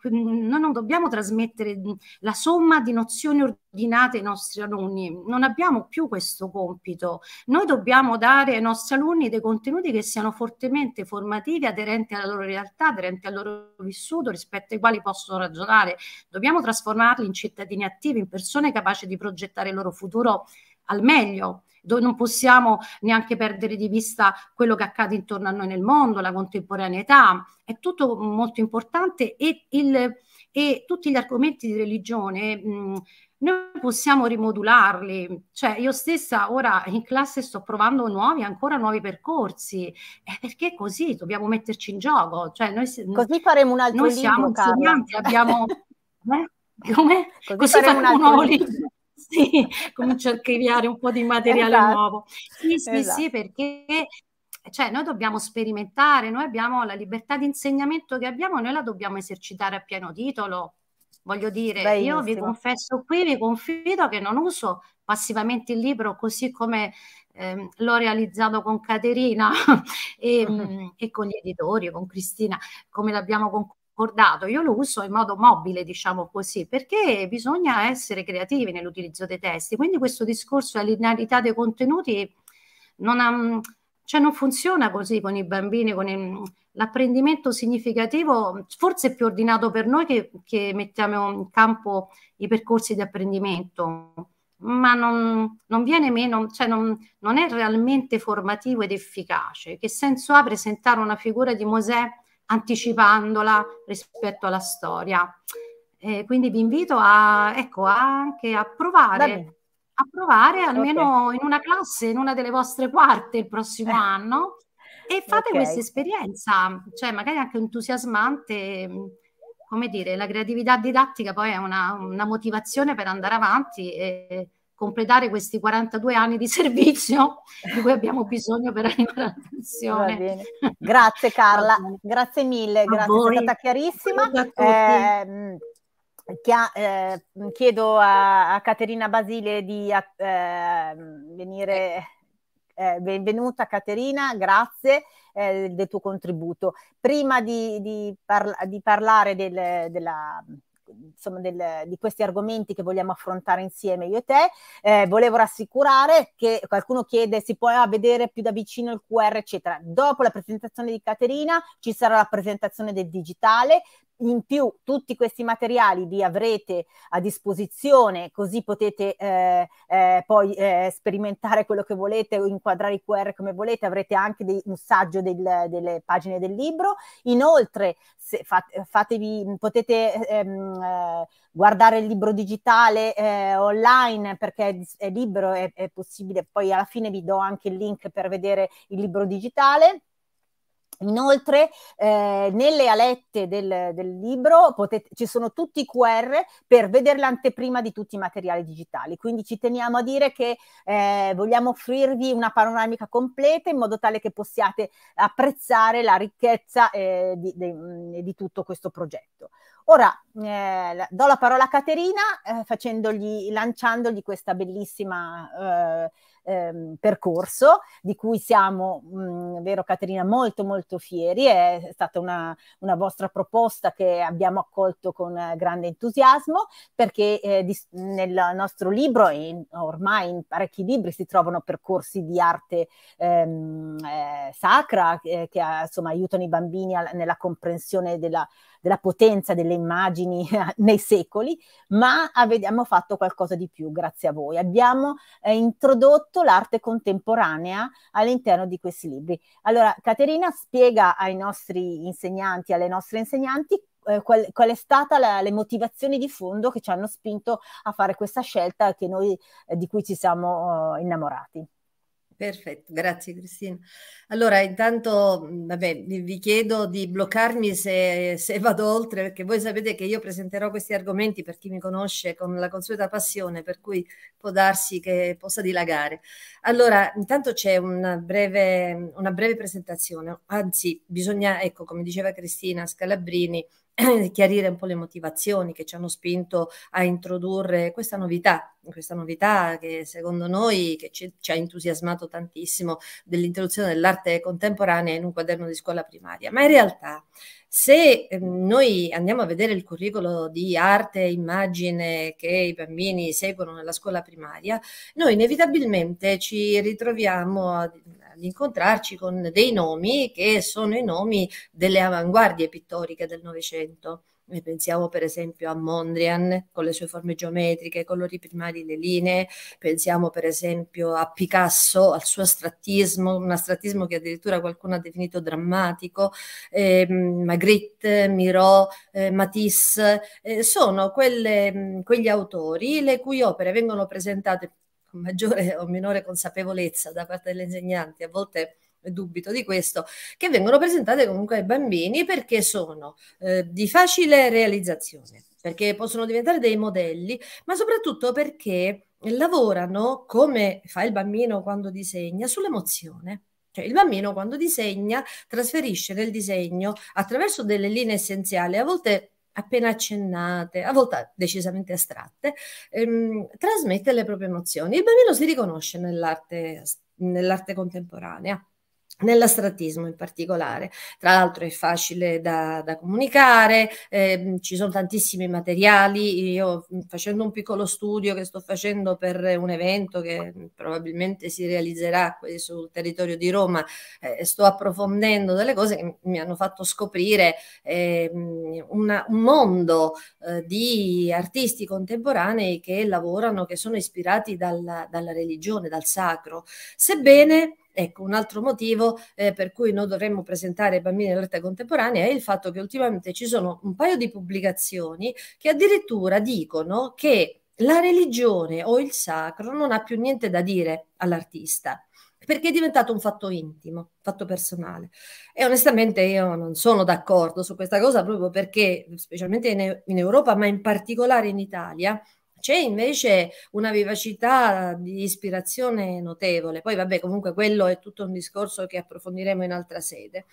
eh, noi non dobbiamo trasmettere mm, la somma di nozioni ordinate ai nostri alunni, non abbiamo più questo compito. Noi dobbiamo dare ai nostri alunni dei contenuti che siano fortemente formativi, aderenti alla loro realtà, aderenti al loro vissuto, rispetto ai quali possono ragionare. Dobbiamo trasformarli in cittadini attivi, in persone capaci di progettare il loro futuro al meglio. Non possiamo neanche perdere di vista quello che accade intorno a noi nel mondo, la contemporaneità, è tutto molto importante e, il, e tutti gli argomenti di religione mh, mm, noi possiamo rimodularli, cioè io stessa ora in classe sto provando nuovi, ancora nuovi percorsi, eh, è perché così dobbiamo metterci in gioco, cioè noi, così faremo un altro noi libro, siamo insegnanti, abbiamo... [laughs] Eh, come? Così, così faremo, faremo un altro libro. libro sì, comincio a creare un po' di materiale esatto. nuovo. Sì, sì, esatto. sì, perché cioè noi dobbiamo sperimentare, noi abbiamo la libertà di insegnamento che abbiamo, noi la dobbiamo esercitare a pieno titolo. Voglio dire, Bellissimo. io vi confesso qui, vi confido che non uso passivamente il libro così come ehm, l'ho realizzato con Caterina [laughs] e, mm-hmm. [laughs] e, con gli editori, con Cristina, come l'abbiamo concluso bordato, io lo uso in modo mobile, diciamo così, perché bisogna essere creativi nell'utilizzo dei testi. Quindi questo discorso della linearità dei contenuti non, ha, cioè non funziona così con i bambini, con il, l'apprendimento significativo forse è più ordinato per noi che, che, mettiamo in campo i percorsi di apprendimento, ma non, non viene meno, cioè non, non, è realmente formativo ed efficace. Che senso ha presentare una figura di Mosè anticipandola rispetto alla storia. Eh, quindi vi invito a, ecco, anche a provare, a provare almeno okay. in una classe, in una delle vostre quarte il prossimo [laughs] anno e fate okay. questa esperienza, cioè magari anche entusiasmante, come dire, la creatività didattica poi è una, una motivazione per andare avanti e, completare questi 42 anni di [laughs] servizio di cui abbiamo bisogno per arrivare alla pensione. Grazie Carla, [laughs] grazie mille, A grazie, voi. è stata chiarissima. eh, chiedo a, a, Caterina Basile di a, eh, venire. Eh, benvenuta Caterina, grazie eh, del tuo contributo. Prima di, di, parla di parlare del, della, insomma, del, di questi argomenti che vogliamo affrontare insieme io e te. Eh, volevo rassicurare che qualcuno chiede si può vedere più da vicino il QR, eccetera. Dopo la presentazione di Caterina ci sarà la presentazione del digitale, in più tutti questi materiali li avrete a disposizione, così potete eh, eh, poi eh, sperimentare quello che volete, inquadrare i QR come volete, avrete anche dei, un saggio del, delle pagine del libro. Inoltre fate, fatevi, potete ehm, eh, guardare il libro digitale eh, online perché è, è libero, è, è possibile, poi alla fine vi do anche il link per vedere il libro digitale Inoltre, eh, nelle alette del, del libro potete, ci sono tutti i QR per vedere l'anteprima di tutti i materiali digitali. Quindi ci teniamo a dire che eh, vogliamo offrirvi una panoramica completa in modo tale che possiate apprezzare la ricchezza eh, di, de, di, tutto questo progetto. Ora eh, do la parola a Caterina eh, facendogli, lanciandogli questa bellissima eh, ehm, percorso di cui siamo, mh, mhmm, vero Caterina, molto molto fieri. È stata una, una vostra proposta che abbiamo accolto con grande entusiasmo perché eh, di, nel nostro libro e in, ormai in parecchi libri si trovano percorsi di arte ehm, eh, sacra eh, che insomma aiutano i bambini a, nella comprensione della, della potenza delle immagini [laughs] nei secoli, ma abbiamo fatto qualcosa di più grazie a voi. Abbiamo eh, introdotto l'arte contemporanea all'interno di questi libri. Allora, Caterina spiega ai nostri insegnanti, alle nostre insegnanti, eh, qual, qual, è stata la, le motivazioni di fondo che ci hanno spinto a fare questa scelta noi, eh, di cui ci siamo oh, innamorati. Perfetto, grazie Cristina. Allora, intanto mhmm, vabbè, vi chiedo di bloccarmi se, se, vado oltre, perché voi sapete che io presenterò questi argomenti per chi mi conosce con la consueta passione, per cui può darsi che possa dilagare. Allora, intanto c'è una breve, una breve presentazione, anzi, bisogna, ecco, come diceva Cristina Scalabrini, [clears throat] chiarire un po' le motivazioni che ci hanno spinto a introdurre questa novità, questa novità che secondo noi che ci, ci ha entusiasmato tantissimo dell'introduzione dell'arte contemporanea in un quaderno di scuola primaria. Ma in realtà se ehm, noi andiamo a vedere il curriculum di arte e immagine che i bambini seguono nella scuola primaria, noi inevitabilmente ci ritroviamo a, ad incontrarci con dei nomi che sono i nomi delle avanguardie pittoriche del Novecento. Pensiamo per esempio a Mondrian con le sue forme geometriche, i colori primari, le linee, pensiamo per esempio a Picasso, al suo astrattismo, un astrattismo che addirittura qualcuno ha definito drammatico, eh, Magritte, Miró, eh, Matisse, eh, sono quelle, quegli autori le cui opere vengono presentate con maggiore o minore consapevolezza da parte delle insegnanti, a volte dubito di questo, che vengono presentate comunque ai bambini perché sono eh, di facile realizzazione, perché possono diventare dei modelli, ma soprattutto perché lavorano, come fa il bambino quando disegna, sull'emozione. Cioè, il bambino quando disegna trasferisce nel disegno attraverso delle linee essenziali, a volte appena accennate, a volte decisamente astratte, ehm, trasmette le proprie emozioni. Il bambino si riconosce nell'arte nell contemporanea nell'astratismo in particolare, tra l'altro è facile da, da comunicare, eh, ci sono tantissimi materiali, io mm, facendo un piccolo studio che sto facendo per un evento che mm, probabilmente si realizzerà sul territorio di Roma, eh, sto approfondendo delle cose che mi hanno fatto scoprire eh, una, un mondo eh, di artisti contemporanei che lavorano, che sono ispirati dalla, dalla religione, dal sacro, sebbene Ecco, un altro motivo eh, per cui noi dovremmo presentare i bambini all'arte contemporanea è il fatto che ultimamente ci sono un paio di pubblicazioni che addirittura dicono che la religione o il sacro non ha più niente da dire all'artista perché è diventato un fatto intimo, fatto personale. E onestamente io non sono d'accordo su questa cosa proprio perché, specialmente in, in Europa, ma in particolare in Italia, c'è invece una vivacità di ispirazione notevole. Poi vabbè, comunque quello è tutto un discorso che approfondiremo in altra sede.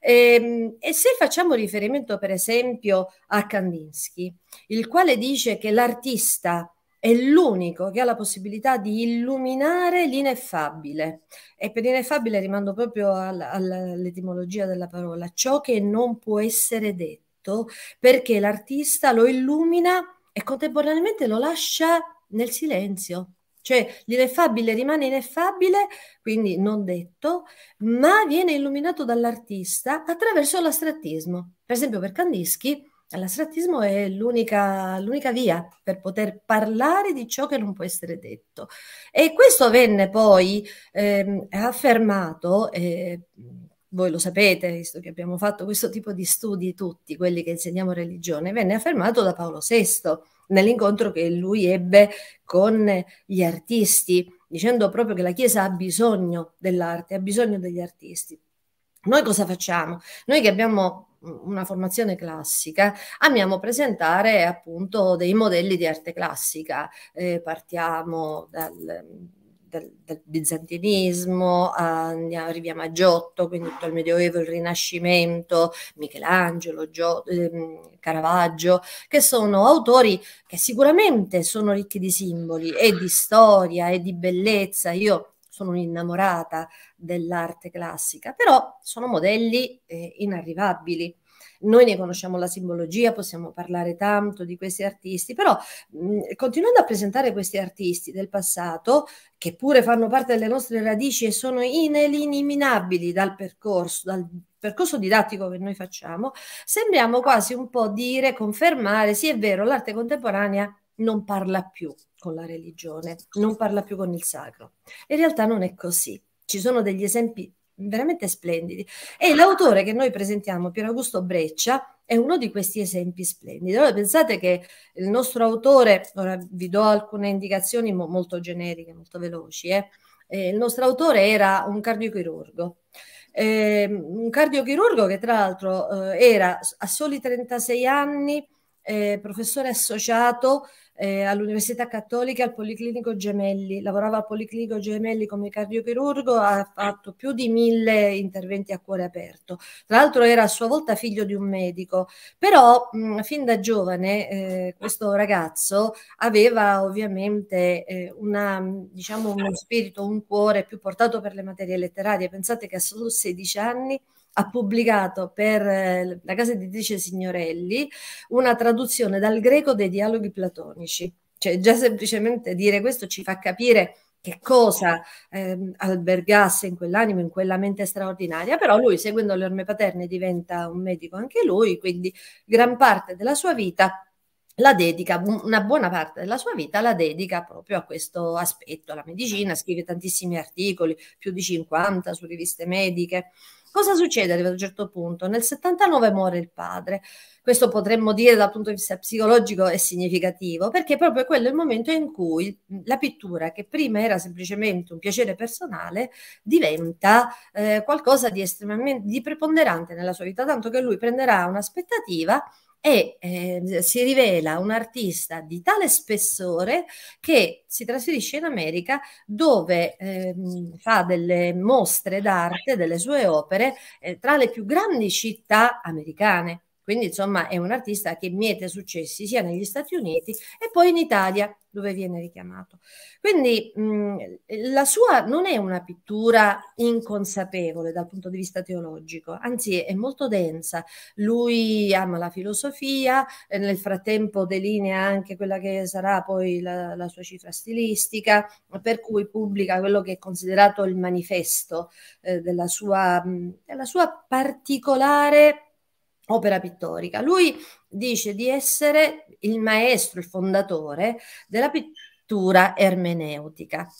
E, ehm, e se facciamo riferimento per esempio a Kandinsky, il quale dice che l'artista è l'unico che ha la possibilità di illuminare l'ineffabile. E per ineffabile rimando proprio all'etimologia della parola, ciò che non può essere detto, perché l'artista lo illumina e contemporaneamente lo lascia nel silenzio. Cioè l'ineffabile rimane ineffabile, quindi non detto, ma viene illuminato dall'artista attraverso l'astrattismo. Per esempio per Kandinsky l'astrattismo è l'unica, l'unica via per poter parlare di ciò che non può essere detto. E questo venne poi eh, affermato eh, voi lo sapete, visto che abbiamo fatto questo tipo di studi tutti, quelli che insegniamo religione, venne affermato da Paolo VI nell'incontro che lui ebbe con gli artisti, dicendo proprio che la Chiesa ha bisogno dell'arte, ha bisogno degli artisti. Noi cosa facciamo? Noi che abbiamo una formazione classica, amiamo presentare appunto dei modelli di arte classica. Eh, partiamo dal, dal, dal bizantinismo, eh, arriviamo a Giotto, quindi tutto il Medioevo, il Rinascimento, Michelangelo, Gio, eh, Caravaggio, che sono autori che sicuramente sono ricchi di simboli e di storia e di bellezza. Io sono un'innamorata dell'arte classica, però sono modelli eh, inarrivabili noi ne conosciamo la simbologia, possiamo parlare tanto di questi artisti, però mh, continuando a presentare questi artisti del passato, che pure fanno parte delle nostre radici e sono ineliminabili dal percorso, dal percorso didattico che noi facciamo, sembriamo quasi un po' dire, confermare, sì è vero, l'arte contemporanea non parla più con la religione, non parla più con il sacro. In realtà non è così. Ci sono degli esempi veramente splendidi. E l'autore che noi presentiamo, Piero Augusto Breccia, è uno di questi esempi splendidi. Allora pensate che il nostro autore, ora vi do alcune indicazioni mo molto generiche, molto veloci, eh? Eh, il nostro autore era un cardiochirurgo. Eh, un cardiochirurgo che tra l'altro eh, era a soli 36 anni eh, professore associato eh, all'Università Cattolica al Policlinico Gemelli. Lavorava al Policlinico Gemelli come cardiochirurgo, ha fatto più di mille interventi a cuore aperto. Tra l'altro era a sua volta figlio di un medico, però mh, fin da giovane eh, questo ragazzo aveva ovviamente eh, una, diciamo uno spirito, un cuore più portato per le materie letterarie. Pensate che a solo 16 anni ha pubblicato per eh, la casa editrice Signorelli una traduzione dal greco dei dialoghi platonici. Cioè, già semplicemente dire questo ci fa capire che cosa eh, albergasse in quell'animo, in quella mente straordinaria, però lui seguendo le orme paterne diventa un medico anche lui, quindi gran parte della sua vita la dedica, una buona parte della sua vita la dedica proprio a questo aspetto, alla medicina, scrive tantissimi articoli, più di 50 su riviste mediche. Cosa succede a un certo punto? Nel 79 muore il padre. Questo potremmo dire dal punto di vista psicologico è significativo, perché proprio quello è il momento in cui la pittura, che prima era semplicemente un piacere personale, diventa eh, qualcosa di estremamente di preponderante nella sua vita, tanto che lui prenderà un'aspettativa e eh, si rivela un artista di tale spessore che si trasferisce in America dove eh, fa delle mostre d'arte delle sue opere eh, tra le più grandi città americane. Quindi insomma è un artista che miete successi sia negli Stati Uniti e poi in Italia dove viene richiamato. Quindi mh, mhmm, la sua non è una pittura inconsapevole dal punto di vista teologico, anzi è molto densa. Lui ama la filosofia, eh, nel frattempo delinea anche quella che sarà poi la, la sua cifra stilistica, per cui pubblica quello che è considerato il manifesto eh, della, sua, mh, mhmm, della sua particolare opera pittorica. Lui dice di essere il maestro, il fondatore della pittura ermeneutica.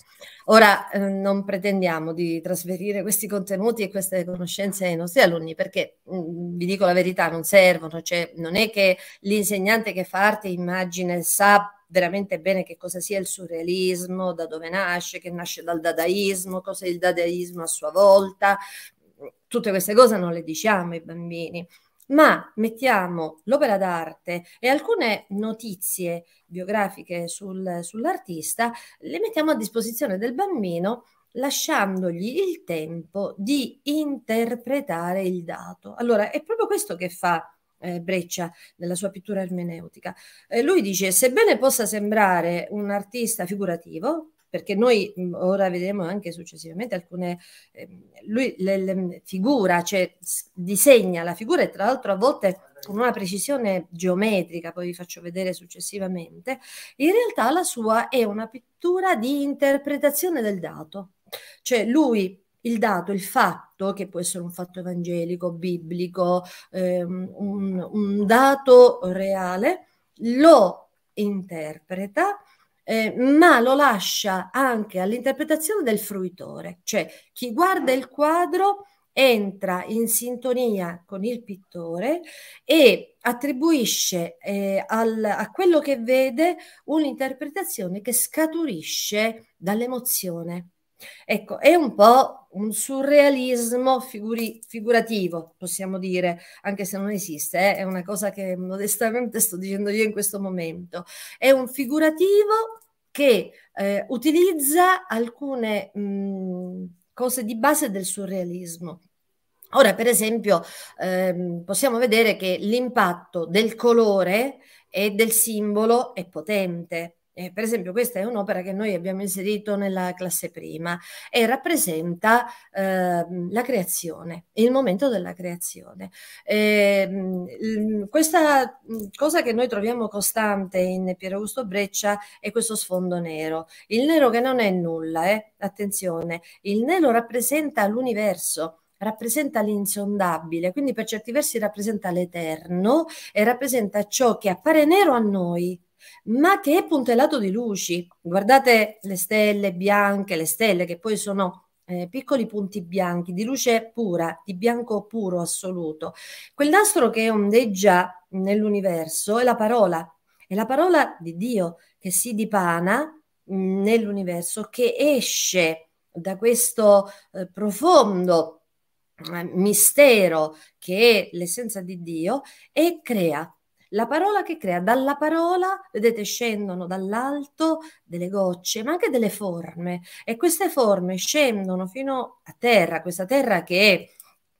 Ora eh, non pretendiamo di trasferire questi contenuti e queste conoscenze ai nostri alunni perché mh, mm, vi dico la verità, non servono, cioè non è che l'insegnante che fa arte e immagine sa veramente bene che cosa sia il surrealismo, da dove nasce, che nasce dal dadaismo, cosa è il dadaismo a sua volta. Tutte queste cose non le diciamo ai bambini ma mettiamo l'opera d'arte e alcune notizie biografiche sul, sull'artista, le mettiamo a disposizione del bambino lasciandogli il tempo di interpretare il dato. Allora, è proprio questo che fa eh, Breccia nella sua pittura ermeneutica. Eh, lui dice, sebbene possa sembrare un artista figurativo, perché noi ora vedremo anche successivamente alcune, ehm, lui le, le figura, cioè disegna la figura e tra l'altro a volte con una precisione geometrica, poi vi faccio vedere successivamente, in realtà la sua è una pittura di interpretazione del dato, cioè lui il dato, il fatto, che può essere un fatto evangelico, biblico, ehm, un, un dato reale, lo interpreta eh, ma lo lascia anche all'interpretazione del fruitore, cioè chi guarda il quadro entra in sintonia con il pittore e attribuisce eh, al, a quello che vede un'interpretazione che scaturisce dall'emozione Ecco, è un po' un surrealismo figuri, figurativo, possiamo dire, anche se non esiste, eh? è una cosa che modestamente sto dicendo io in questo momento. È un figurativo che eh, utilizza alcune mh, mm, cose di base del surrealismo. Ora, per esempio, ehm, possiamo vedere che l'impatto del colore e del simbolo è potente. Eh, per esempio, questa è un'opera che noi abbiamo inserito nella classe prima e rappresenta eh, la creazione, il momento della creazione. Eh, questa mhmm, cosa che noi troviamo costante in Piero Augusto Breccia è questo sfondo nero, il nero che non è nulla, eh? attenzione, il nero rappresenta l'universo rappresenta l'insondabile, quindi per certi versi rappresenta l'eterno e rappresenta ciò che appare nero a noi, ma che è puntellato di luci. Guardate le stelle bianche, le stelle che poi sono eh, piccoli punti bianchi, di luce pura, di bianco puro assoluto. Quel nastro che ondeggia nell'universo è la parola, è la parola di Dio che si dipana mm, nell'universo, che esce da questo eh, profondo eh, mistero che è l'essenza di Dio e crea la parola che crea, dalla parola, vedete, scendono dall'alto delle gocce, ma anche delle forme, e queste forme scendono fino a terra, questa terra che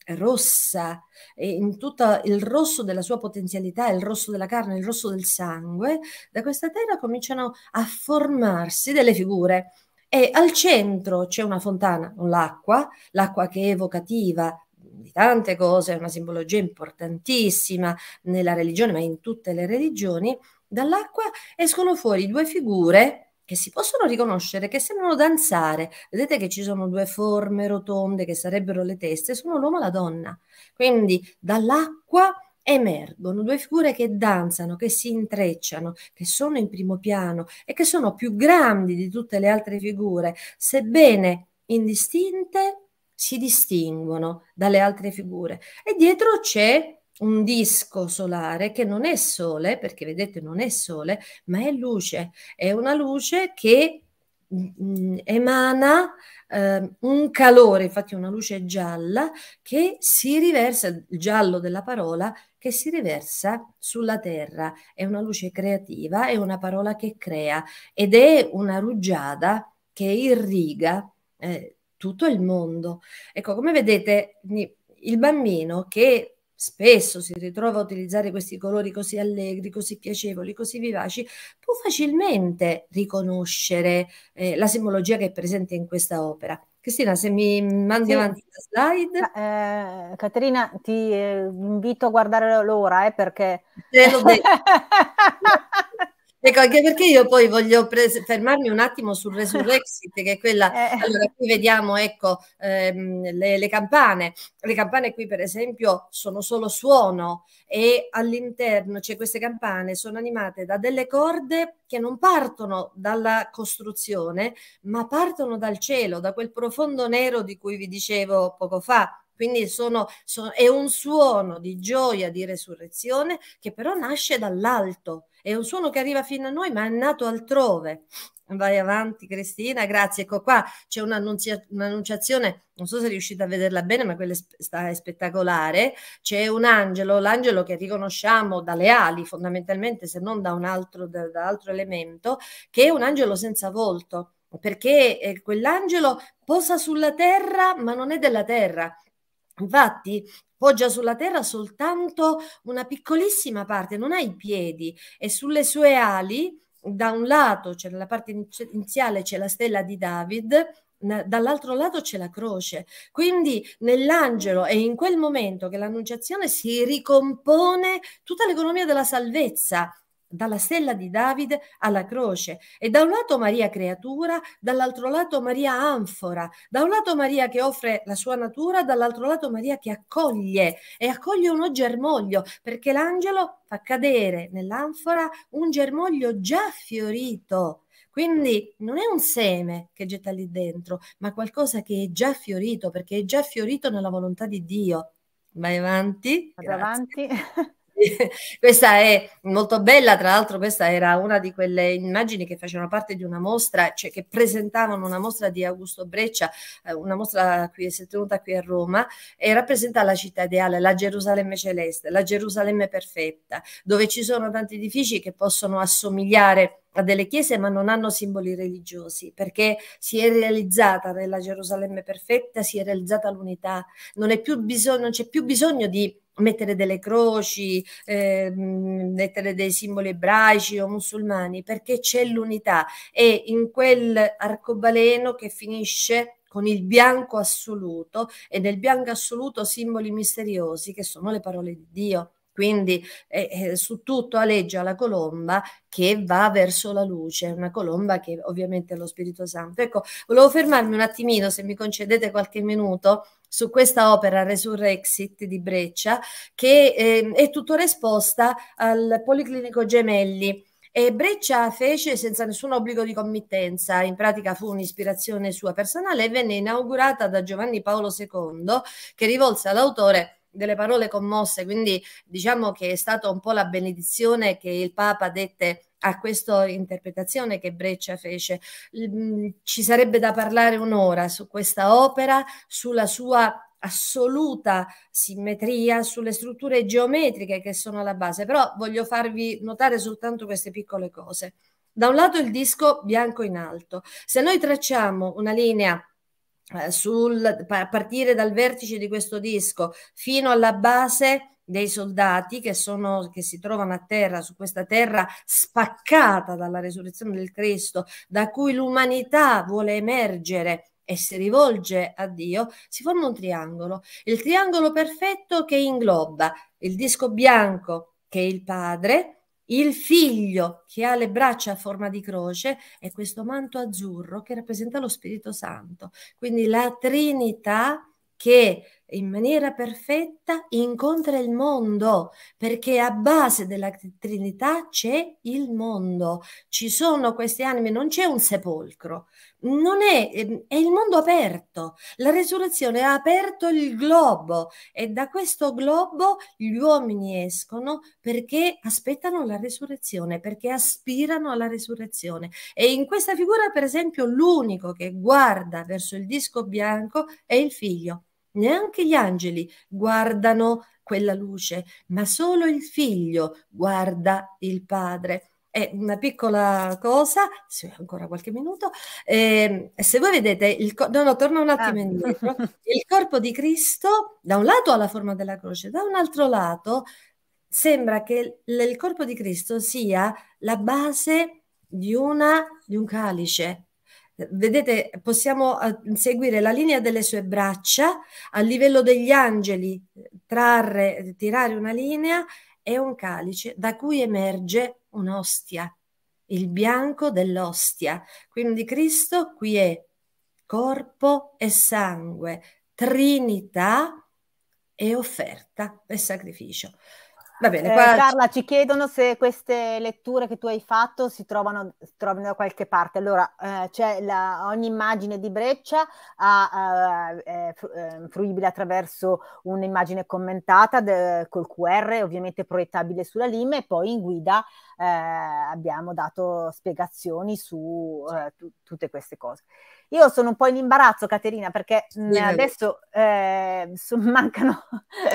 è rossa, in tutto il rosso della sua potenzialità, il rosso della carne, il rosso del sangue, da questa terra cominciano a formarsi delle figure. E al centro c'è una fontana con l'acqua, l'acqua che è evocativa di tante cose, è una simbologia importantissima nella religione, ma in tutte le religioni, dall'acqua escono fuori due figure che si possono riconoscere, che sembrano danzare. Vedete che ci sono due forme rotonde che sarebbero le teste, sono l'uomo e la donna. Quindi dall'acqua emergono due figure che danzano, che si intrecciano, che sono in primo piano e che sono più grandi di tutte le altre figure, sebbene indistinte si distinguono dalle altre figure. E dietro c'è un disco solare che non è sole, perché vedete non è sole, ma è luce, è una luce che mh, mm, mm, emana eh, un calore, infatti una luce gialla che si riversa, il giallo della parola, che si riversa sulla terra, è una luce creativa, è una parola che crea ed è una rugiada che irriga eh, tutto il mondo. Ecco, come vedete, il bambino che spesso si ritrova a utilizzare questi colori così allegri, così piacevoli, così vivaci, può facilmente riconoscere eh, la simbologia che è presente in questa opera. Cristina, se mi mandi sì. avanti la slide. Eh, Caterina, ti eh, invito a guardare l'ora, eh, perché... Te [laughs] Ecco, anche perché io poi voglio pres- fermarmi un attimo sul Resurrexit, che è quella, [laughs] eh. allora qui vediamo, ecco, ehm, le, le, campane, le campane qui per esempio sono solo suono e all'interno, cioè queste campane sono animate da delle corde che non partono dalla costruzione, ma partono dal cielo, da quel profondo nero di cui vi dicevo poco fa, quindi sono, sono, è un suono di gioia, di resurrezione che però nasce dall'alto, è un suono che arriva fino a noi, ma è nato altrove. Vai avanti, Cristina, grazie. Ecco qua c'è un'annunciazione, non so se riuscite a vederla bene, ma quella è spettacolare. C'è un angelo, l'angelo che riconosciamo dalle ali, fondamentalmente, se non da un altro, da, da altro elemento, che è un angelo senza volto perché eh, quell'angelo posa sulla terra ma non è della terra, Infatti, poggia sulla terra soltanto una piccolissima parte, non ha i piedi e sulle sue ali, da un lato, cioè nella parte iniziale c'è la stella di David, dall'altro lato c'è la croce. Quindi nell'angelo è in quel momento che l'annunciazione si ricompone tutta l'economia della salvezza dalla stella di Davide alla croce e da un lato Maria creatura, dall'altro lato Maria anfora, da un lato Maria che offre la sua natura, dall'altro lato Maria che accoglie e accoglie uno germoglio perché l'angelo fa cadere nell'anfora un germoglio già fiorito. Quindi non è un seme che getta lì dentro, ma qualcosa che è già fiorito, perché è già fiorito nella volontà di Dio. Vai avanti. Vai avanti. [laughs] [laughs] questa è molto bella, tra l'altro questa era una di quelle immagini che facevano parte di una mostra, cioè che presentavano una mostra di Augusto Breccia, eh, una mostra che si è tenuta qui a Roma e rappresenta la città ideale, la Gerusalemme celeste, la Gerusalemme perfetta, dove ci sono tanti edifici che possono assomigliare a delle chiese ma non hanno simboli religiosi perché si è realizzata nella Gerusalemme perfetta, si è realizzata l'unità, non, non c'è più bisogno di mettere delle croci, eh, mettere dei simboli ebraici o musulmani, perché c'è l'unità. E in quell'arcobaleno che finisce con il bianco assoluto e nel bianco assoluto simboli misteriosi che sono le parole di Dio quindi eh, eh, su tutto aleggia la colomba che va verso la luce, una colomba che ovviamente è lo Spirito Santo. Ecco, volevo fermarmi un attimino, se mi concedete qualche minuto, su questa opera Resurrexit di Breccia, che eh, è tuttora esposta al Policlinico Gemelli. E Breccia fece senza nessun obbligo di committenza, in pratica fu un'ispirazione sua personale e venne inaugurata da Giovanni Paolo II, che rivolse all'autore delle parole commosse, quindi diciamo che è stata un po' la benedizione che il Papa dette a questa interpretazione che Breccia fece. Mm, ci sarebbe da parlare un'ora su questa opera, sulla sua assoluta simmetria sulle strutture geometriche che sono alla base, però voglio farvi notare soltanto queste piccole cose. Da un lato il disco bianco in alto, se noi tracciamo una linea eh, sul partire dal vertice di questo disco fino alla base dei soldati che, sono, che si trovano a terra, su questa terra spaccata dalla resurrezione del Cristo, da cui l'umanità vuole emergere e si rivolge a Dio, si forma un triangolo, il triangolo perfetto che ingloba il disco bianco che è il Padre, il figlio che ha le braccia a forma di croce e questo manto azzurro che rappresenta lo Spirito Santo. Quindi la Trinità che in maniera perfetta incontra il mondo, perché a base della Trinità c'è il mondo, ci sono queste anime, non c'è un sepolcro, non è, ehm, è il mondo aperto, la resurrezione ha aperto il globo e da questo globo gli uomini escono perché aspettano la resurrezione, perché aspirano alla resurrezione. E in questa figura, per esempio, l'unico che guarda verso il disco bianco è il figlio Neanche gli angeli guardano quella luce, ma solo il figlio guarda il padre. È una piccola cosa, se ho ancora qualche minuto, eh, se voi vedete, il co- no, no, torno un attimo ah. indietro, [laughs] il corpo di Cristo da un lato ha la forma della croce, da un altro lato sembra che il corpo di Cristo sia la base di, una, di un calice, Vedete, possiamo eh, seguire la linea delle sue braccia a livello degli angeli, trarre, tirare una linea e un calice da cui emerge un'ostia, il bianco dell'ostia. Quindi Cristo qui è corpo e sangue, trinità e offerta e sacrificio. Va bene, eh, qua... eh, Carla, ci chiedono se queste letture che tu hai fatto si trovano, si trovano da qualche parte. Allora, eh, c'è la, ogni immagine di Breccia ha, uh, è eh, fruibile attraverso un'immagine commentata de, col QR, ovviamente proiettabile sulla LIM e poi in guida eh, abbiamo dato spiegazioni su eh, t- tutte queste cose. Io sono un po' in imbarazzo, Caterina, perché mh, mm, adesso eh, [laughs] so, mancano...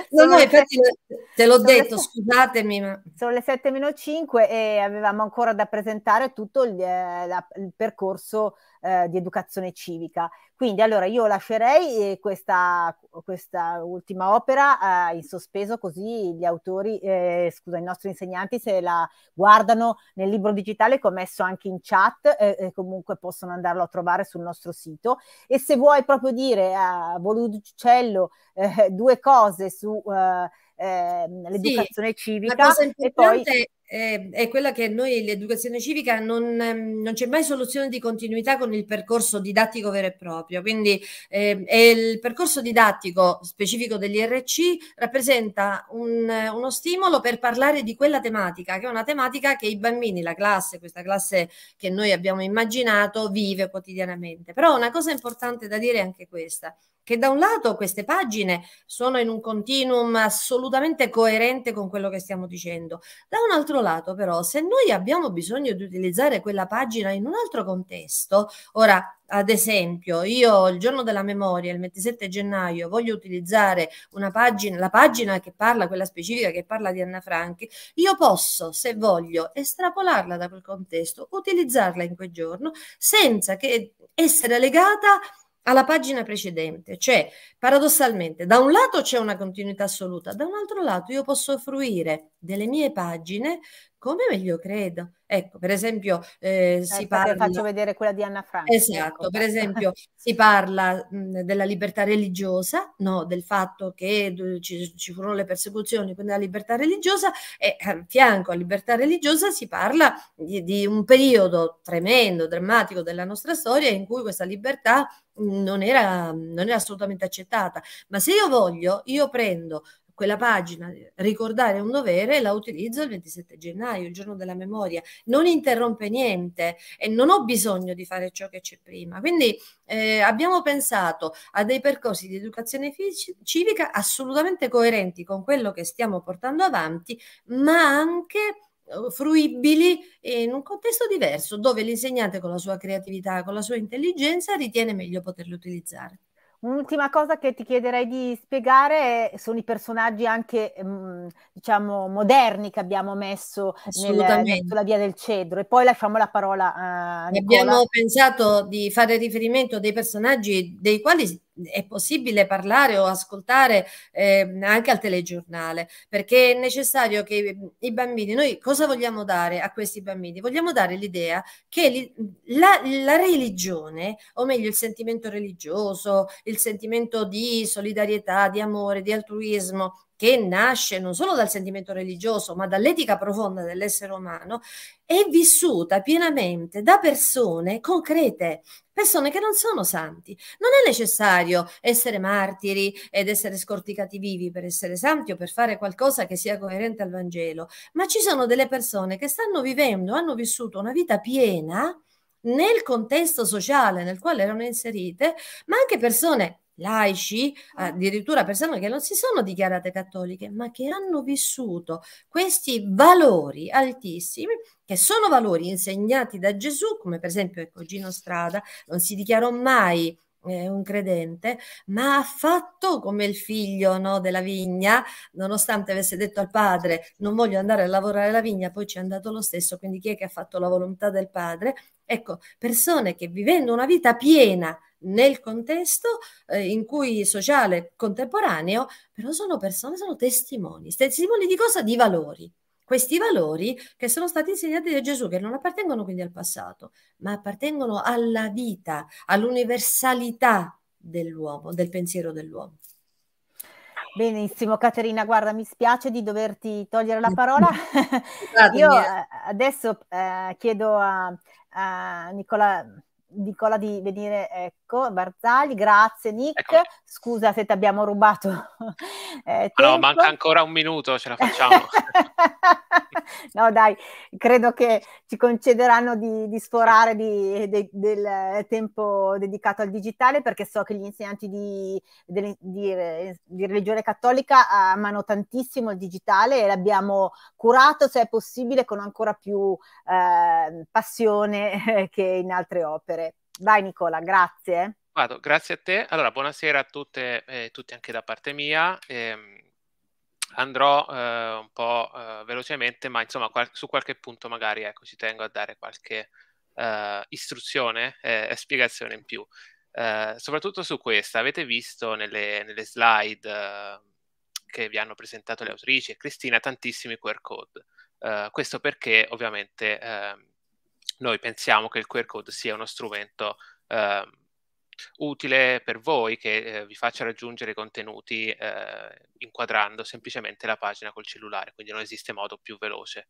No, no, infatti sette, te l'ho detto, sette, scusatemi. Ma... Sono le 7 meno 5 e avevamo ancora da presentare tutto il, eh, la, il percorso eh, di educazione civica. Quindi allora io lascerei eh, questa, questa ultima opera eh, in sospeso così gli autori, eh, scusa, i nostri insegnanti se la guardano nel libro digitale che ho messo anche in chat eh, eh comunque possono andarlo a trovare sul nostro sito e se vuoi proprio dire eh, a Volucello due cose su ehm, l'educazione sì, civica e poi eh, è quella che noi l'educazione civica non, ehm, non c'è mai soluzione di continuità con il percorso didattico vero e proprio, quindi eh, il percorso didattico specifico dell'IRC rappresenta un, uno stimolo per parlare di quella tematica, che è una tematica che i bambini, la classe, questa classe che noi abbiamo immaginato, vive quotidianamente. Però una cosa importante da dire è anche questa, che da un lato queste pagine sono in un continuum assolutamente coerente con quello che stiamo dicendo, da un altro lato però se noi abbiamo bisogno di utilizzare quella pagina in un altro contesto, ora ad esempio io il giorno della memoria, il 27 gennaio, voglio utilizzare una pagina, la pagina che parla, quella specifica che parla di Anna Franchi, io posso, se voglio, estrapolarla da quel contesto, utilizzarla in quel giorno senza che essere legata a alla pagina precedente, cioè paradossalmente da un lato c'è una continuità assoluta, da un altro lato io posso fruire delle mie pagine come meglio credo. Ecco, per esempio, eh, eh si parla... Faccio vedere quella di Anna Frank. Esatto, ecco. per esempio, [laughs] si parla mh, della libertà religiosa, no? del fatto che ci, ci, furono le persecuzioni, quindi la libertà religiosa, e eh, a fianco alla libertà religiosa si parla di, di un periodo tremendo, drammatico della nostra storia in cui questa libertà non era, non era assolutamente accettata. Ma se io voglio, io prendo quella pagina, ricordare un dovere, la utilizzo il 27 gennaio, il giorno della memoria, non interrompe niente e non ho bisogno di fare ciò che c'è prima. Quindi eh, abbiamo pensato a dei percorsi di educazione civica assolutamente coerenti con quello che stiamo portando avanti, ma anche eh, fruibili in un contesto diverso dove l'insegnante con la sua creatività, con la sua intelligenza ritiene meglio poterli utilizzare. Un'ultima cosa che ti chiederei di spiegare sono i personaggi anche, mm, diciamo, moderni che abbiamo messo nel, sulla via del cedro e poi lasciamo la parola a Nicola. Abbiamo pensato di fare riferimento a dei personaggi dei quali è possibile parlare o ascoltare eh, anche al telegiornale perché è necessario che ehm, i, bambini noi cosa vogliamo dare a questi bambini vogliamo dare l'idea che li, la, la, religione o meglio il sentimento religioso il sentimento di solidarietà di amore di altruismo che nasce non solo dal sentimento religioso, ma dall'etica profonda dell'essere umano, è vissuta pienamente da persone concrete, persone che non sono santi. Non è necessario essere martiri ed essere scorticati vivi per essere santi o per fare qualcosa che sia coerente al Vangelo, ma ci sono delle persone che stanno vivendo, hanno vissuto una vita piena nel contesto sociale nel quale erano inserite, ma anche persone laici, ah. addirittura persone che non si sono dichiarate cattoliche, ma che hanno vissuto questi valori altissimi, che sono valori insegnati da Gesù, come per esempio ecco, Gino Strada, non si dichiarò mai eh, un credente, ma ha fatto come il figlio no, della vigna, nonostante avesse detto al padre non voglio andare a lavorare la vigna, poi ci è andato lo stesso, quindi chi è che ha fatto la volontà del padre? Ecco, persone che vivendo una vita piena, nel contesto eh, in cui sociale contemporaneo, però sono persone, sono testimoni, testimoni di cosa? Di valori. Questi valori che sono stati insegnati da Gesù, che non appartengono quindi al passato, ma appartengono alla vita, all'universalità dell'uomo, del pensiero dell'uomo. Benissimo, Caterina, guarda, mi spiace di doverti togliere la [laughs] parola. Io eh, adesso eh, chiedo a, a Nicola, Nicola, di venire eh, ecco, Barzagli, grazie Nick, ecco. scusa se ti abbiamo rubato [laughs] eh, ah, No, manca ancora un minuto, ce la facciamo. [laughs] no dai, credo che ci concederanno di, di sforare di, de, del tempo dedicato al digitale perché so che gli insegnanti di, di, eh, di religione cattolica amano tantissimo il digitale e l'abbiamo curato se è possibile con ancora più eh, passione [laughs] che in altre opere. Vai Nicola, grazie. Vado, grazie a te. Allora, buonasera a tutte e eh, tutti anche da parte mia. Eh, andrò eh, un po' eh, velocemente, ma insomma qual- su qualche punto magari ecco, ci tengo a dare qualche eh, istruzione eh, e spiegazione in più. soprattutto su questa, avete visto nelle, nelle slide che vi hanno presentato le autrici e Cristina tantissimi QR code. questo perché ovviamente ehm, noi pensiamo che il QR code sia uno strumento eh, utile per voi che eh, vi faccia raggiungere i contenuti eh, inquadrando semplicemente la pagina col cellulare, quindi non esiste modo più veloce.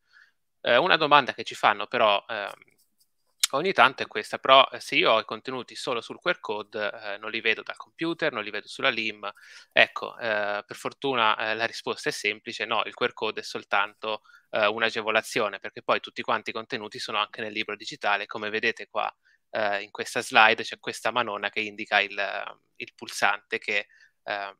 Eh, una domanda che ci fanno però ehm, ogni tanto è questa, però eh, se io ho i contenuti solo sul QR code, eh, non li vedo dal computer, non li vedo sulla LIM, ecco, eh, per fortuna eh, la risposta è semplice, no, il QR code è soltanto eh, un'agevolazione, perché poi tutti quanti i contenuti sono anche nel libro digitale, come vedete qua eh, in questa slide c'è questa manona che indica il, il pulsante che, eh,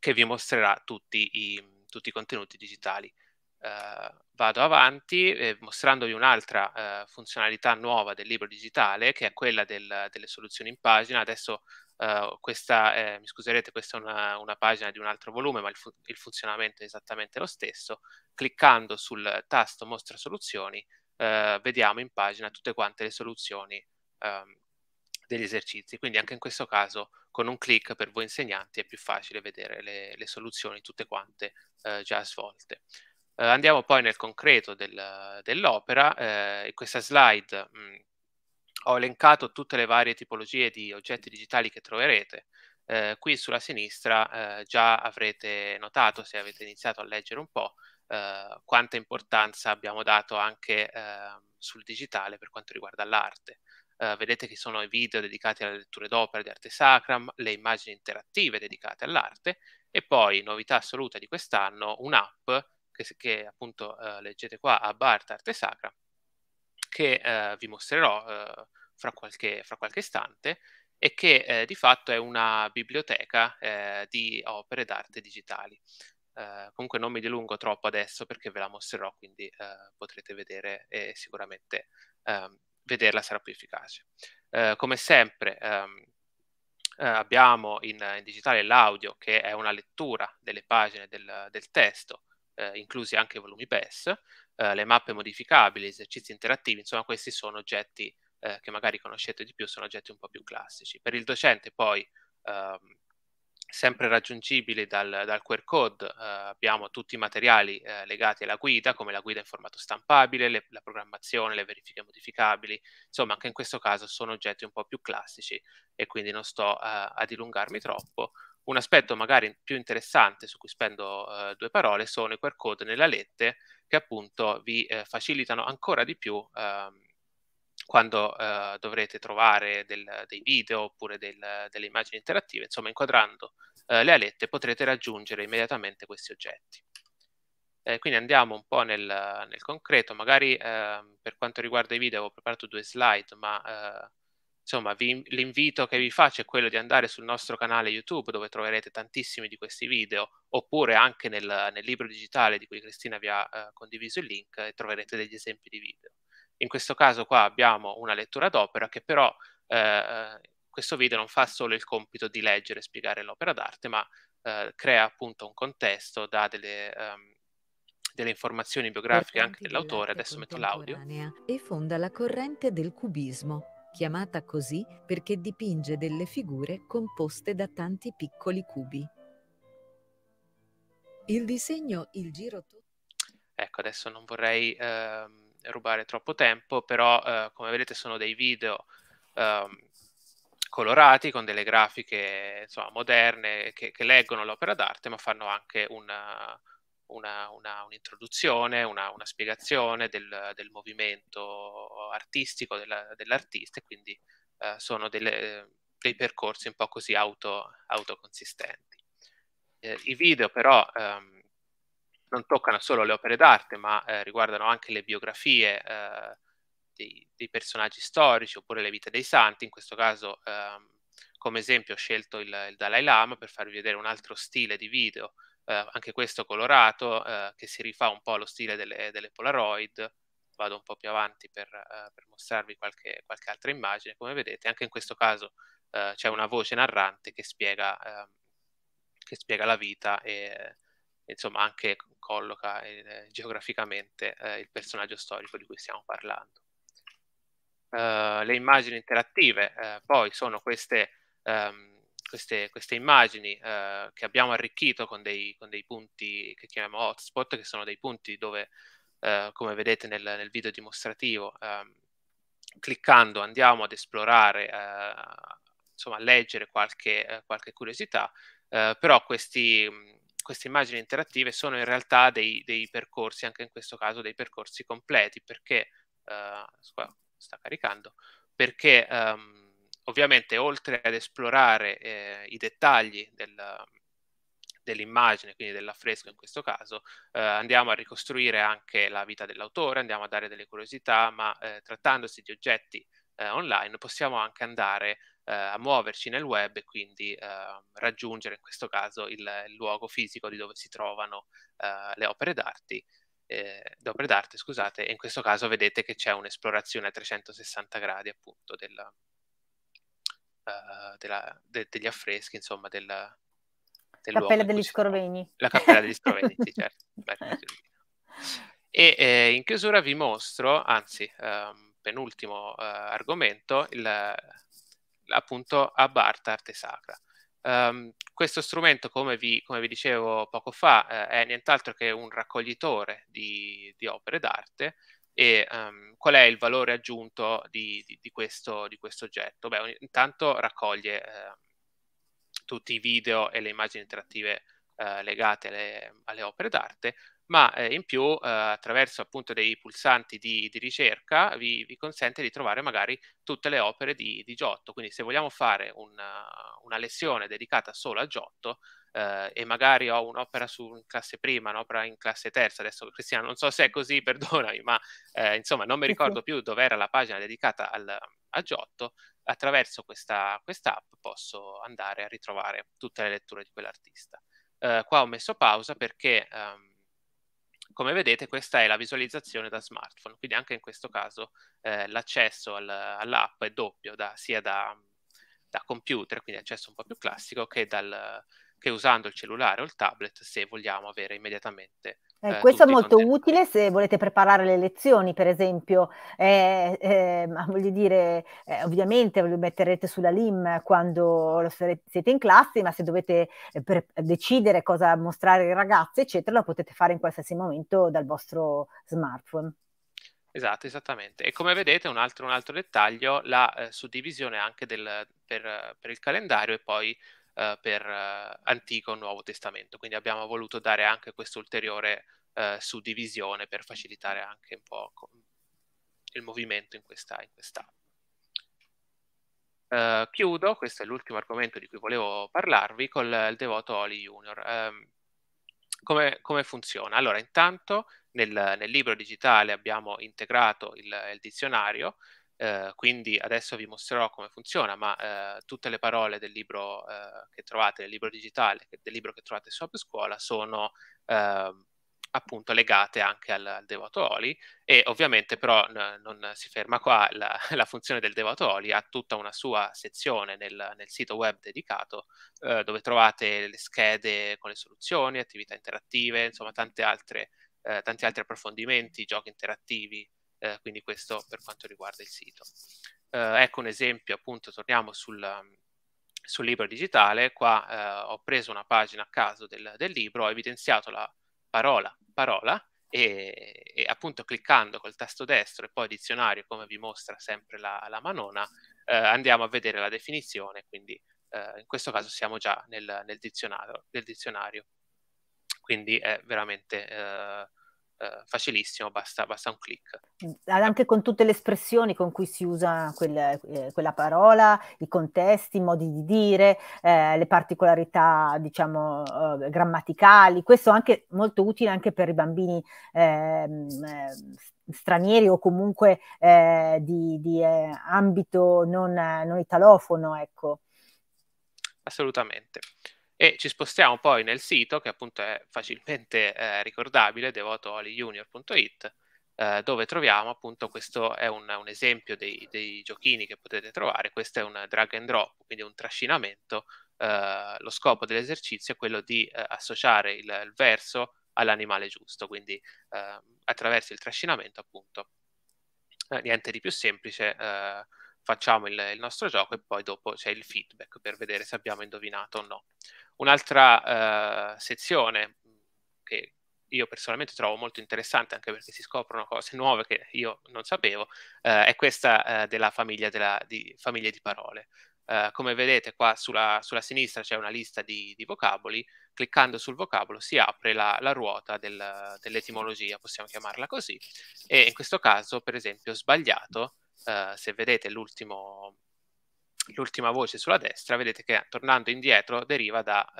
che, vi mostrerà tutti i, tutti i contenuti digitali. Eh, vado avanti eh, mostrandovi un'altra eh, funzionalità nuova del libro digitale che è quella del, delle soluzioni in pagina. Adesso Uh, questa, eh, mi scuserete, questa è una, una, pagina di un altro volume, ma il, fu- il, funzionamento è esattamente lo stesso. Cliccando sul tasto Mostra soluzioni, uh, vediamo in pagina tutte quante le soluzioni um, degli esercizi. Quindi anche in questo caso, con un clic per voi insegnanti è più facile vedere le, le soluzioni tutte quante uh, già svolte. andiamo poi nel concreto del, dell'opera. questa slide mh, mm, ho elencato tutte le varie tipologie di oggetti digitali che troverete. Eh, qui sulla sinistra eh, già avrete notato, se avete iniziato a leggere un po', eh, quanta importanza abbiamo dato anche ehm, sul digitale per quanto riguarda l'arte. Eh, vedete che sono i video dedicati alle letture d'opera di arte sacra, le immagini interattive dedicate all'arte e poi, novità assoluta di quest'anno, un'app che, che appunto eh, leggete qua a Bart Arte Sacra, che eh, vi mostrerò eh, fra, qualche, fra, qualche, istante e che eh, di fatto è una biblioteca eh, di opere d'arte digitali. Eh, comunque non mi dilungo troppo adesso perché ve la mostrerò, quindi eh, potrete vedere e sicuramente ehm, vederla sarà più efficace. come sempre ehm, abbiamo in, in, digitale l'audio che è una lettura delle pagine del, del testo, inclusi anche i volumi PES, eh, le mappe modificabili, esercizi interattivi, insomma questi sono oggetti eh, che magari conoscete di più, sono oggetti un po' più classici. Per il docente poi, ehm, sempre raggiungibili dal, dal QR code, eh, abbiamo tutti i materiali eh, legati alla guida, come la guida in formato stampabile, le, la programmazione, le verifiche modificabili, insomma anche in questo caso sono oggetti un po' più classici e quindi non sto eh, a dilungarmi troppo. Un aspetto magari più interessante su cui spendo eh, due parole sono i QR code nella lette che appunto vi eh, facilitano ancora di più ehm, eh, quando dovrete trovare del, dei video oppure del, delle immagini interattive, insomma inquadrando eh, le alette potrete raggiungere immediatamente questi oggetti. Eh, quindi andiamo un po' nel, nel concreto, magari eh, per quanto riguarda i video avevo preparato due slide, ma eh, Insomma, vi, l'invito che vi faccio è quello di andare sul nostro canale YouTube dove troverete tantissimi di questi video, oppure anche nel, nel libro digitale di cui Cristina vi ha eh, condiviso il link e troverete degli esempi di video. In questo caso qua abbiamo una lettura d'opera che però eh, eh questo video non fa solo il compito di leggere e spiegare l'opera d'arte, ma eh, crea appunto un contesto, dà delle, um, delle informazioni biografiche anche dell'autore, adesso metto l'audio. E fonda la corrente del cubismo chiamata così perché dipinge delle figure composte da tanti piccoli cubi. Il disegno Il giro Ecco, adesso non vorrei eh, rubare troppo tempo, però eh, come vedete sono dei video eh, colorati con delle grafiche insomma, moderne che, che, leggono l'opera d'arte, ma fanno anche una, una, una, un'introduzione, una, una spiegazione del, del, movimento artistico della, dell'artista e quindi eh, sono delle, dei percorsi un po' così auto, autoconsistenti. Eh, I video però ehm, non toccano solo le opere d'arte ma eh, riguardano anche le biografie eh, dei, dei, personaggi storici oppure le vite dei santi, in questo caso ehm, come esempio ho scelto il, il Dalai Lama per farvi vedere un altro stile di video eh, anche questo colorato, eh, che si rifà un po' allo stile delle, delle Polaroid. Vado un po' più avanti per, eh, per mostrarvi qualche, qualche, altra immagine. Come vedete, anche in questo caso eh, c'è una voce narrante che spiega, ehm, che spiega la vita e insomma anche colloca eh, geograficamente eh, il personaggio storico di cui stiamo parlando. Uh, le immagini interattive, uh, poi sono queste um, queste, queste immagini eh, che abbiamo arricchito con dei, con dei, punti che chiamiamo hotspot, che sono dei punti dove, eh, come vedete nel, nel video dimostrativo, eh, cliccando andiamo ad esplorare, eh, insomma a leggere qualche, eh, qualche curiosità, eh, però questi, queste immagini interattive sono in realtà dei, dei, percorsi, anche in questo caso dei percorsi completi, perché, eh, sta caricando, perché... Um, ovviamente oltre ad esplorare eh, i dettagli del, dell'immagine, quindi dell'affresco in questo caso, eh, andiamo a ricostruire anche la vita dell'autore, andiamo a dare delle curiosità, ma eh, trattandosi di oggetti eh, online possiamo anche andare eh, a muoverci nel web e quindi eh, raggiungere in questo caso il, il, luogo fisico di dove si trovano le opere d'arte. Eh, d'opere d'arte, scusate, e in questo caso vedete che c'è un'esplorazione a 360 gradi appunto del, uh, della, de, degli affreschi, insomma, del, dell'uomo. Cappella degli Scorvegni. La Cappella degli [laughs] Scorvegni, sì, certo. E eh, in chiusura vi mostro, anzi, um, penultimo uh, argomento, il, appunto a Barta Arte Sacra. Um, questo strumento, come vi, come vi, dicevo poco fa, eh, è nient'altro che un raccoglitore di, di opere d'arte e um, qual è il valore aggiunto di, di, di, questo, di questo, oggetto? Beh, intanto raccoglie eh, tutti i video e le immagini interattive eh, legate alle, alle, opere d'arte, ma eh, in più eh, attraverso appunto dei pulsanti di, ricerca vi, vi, consente di trovare magari tutte le opere di, Giotto, quindi se vogliamo fare una, una lezione dedicata solo a Giotto, eh, e magari ho un'opera su in classe prima, un'opera in classe terza, adesso Cristiano non so se è così, [laughs] perdonami, ma eh, insomma non mi ricordo più dove era la pagina dedicata al, a Giotto, attraverso questa app posso andare a ritrovare tutte le letture di quell'artista. Eh, qua ho messo pausa perché... Ehm, come vedete questa è la visualizzazione da smartphone, quindi anche in questo caso eh, l'accesso al, all'app è doppio da, sia da, da, computer, quindi accesso un po' più classico, che dal, che usando il cellulare o il tablet se vogliamo avere immediatamente. Eh, eh questo è molto utile se volete preparare le lezioni, per esempio, eh, eh, voglio dire, eh, ovviamente lo metterete sulla LIM quando siete in classe, ma se dovete eh, decidere cosa mostrare ai ragazzi, eccetera, lo potete fare in qualsiasi momento dal vostro smartphone. Esatto, esattamente. E come vedete, un altro, un altro dettaglio, la eh, suddivisione anche del, per, per, il calendario e poi eh, per eh, Antico e Nuovo Testamento. Quindi abbiamo voluto dare anche questa ulteriore eh, suddivisione per facilitare anche un po' il movimento in questa, in questa Uh, chiudo, questo è l'ultimo argomento di cui volevo parlarvi, con il devoto Oli Junior. Um, come, come, funziona? Allora, intanto nel, nel libro digitale abbiamo integrato il, il dizionario Ehm, quindi adesso vi mostrerò come funziona, ma eh, tutte le parole del libro ehm, che trovate, del libro digitale, del libro che trovate su Scuola, sono ehm, appunto legate anche al, al Devoto Oli e ovviamente però n- non si ferma qua, la, [laughs] la, funzione del Devoto Oli ha tutta una sua sezione nel, nel sito web dedicato eh, dove trovate le schede con le soluzioni, attività interattive, insomma tante altre, eh, tanti altri approfondimenti, giochi interattivi eh, quindi questo per quanto riguarda il sito. Eh, ecco un esempio, appunto, torniamo sul, sul libro digitale, qua eh, ho preso una pagina a caso del, del libro, ho evidenziato la parola parola, e, e, appunto cliccando col tasto destro e poi dizionario come vi mostra sempre la, la manona eh, andiamo a vedere la definizione quindi eh, in questo caso siamo già nel, nel, dizionario, nel dizionario, quindi è veramente eh, eh, facilissimo, basta, basta, un click. Anche con tutte le espressioni con cui si usa quel, eh, quella parola, i contesti, i modi di dire, eh, le particolarità, diciamo, eh, grammaticali. Questo è anche molto utile anche per i bambini ehm, eh, stranieri o comunque eh, di, di ambito non, non italofono, ecco. Assolutamente. E ci spostiamo poi nel sito che appunto è facilmente eh, ricordabile, devotolijunior.it, eh, dove troviamo appunto questo è un, un esempio dei, dei, giochini che potete trovare, questo è un drag and drop, quindi un trascinamento. Eh, lo scopo dell'esercizio è quello di eh, associare il, il, verso all'animale giusto, quindi eh, attraverso il trascinamento appunto. Eh, niente di più semplice facciamo il, il, nostro gioco e poi dopo c'è il feedback per vedere se abbiamo indovinato o no. Un'altra eh, sezione che io personalmente trovo molto interessante, anche perché si scoprono cose nuove che io non sapevo, eh, è questa eh, della famiglia della, di, famiglie di parole. Eh, come vedete qua sulla, sulla, sinistra c'è una lista di, di, vocaboli, cliccando sul vocabolo si apre la, la ruota del, dell'etimologia, possiamo chiamarla così, e in questo caso per esempio sbagliato, eh, se vedete l'ultimo, l'ultima voce sulla destra, vedete che tornando indietro deriva da,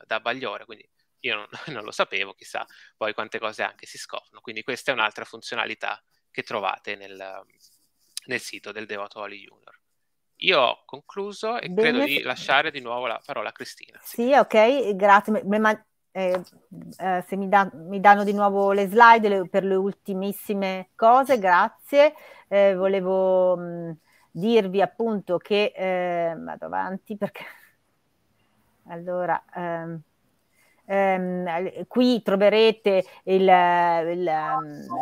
eh, da Bagliore, quindi io non, [laughs] non, lo sapevo, chissà poi quante cose anche si scoprono. Quindi questa è un'altra funzionalità che trovate nel, nel sito del Devoto Oli Junior. Io ho concluso e Bene. credo di lasciare di nuovo la parola a Cristina. Sì, sì ok, grazie. Ma, eh, eh, se mi, da, mi, danno di nuovo le slide le, per le ultimissime cose, grazie. Eh, volevo... Mh, mm, dirvi appunto che eh, vado avanti perché [laughs] allora ehm, ehm, qui troverete il, il, la, ehm,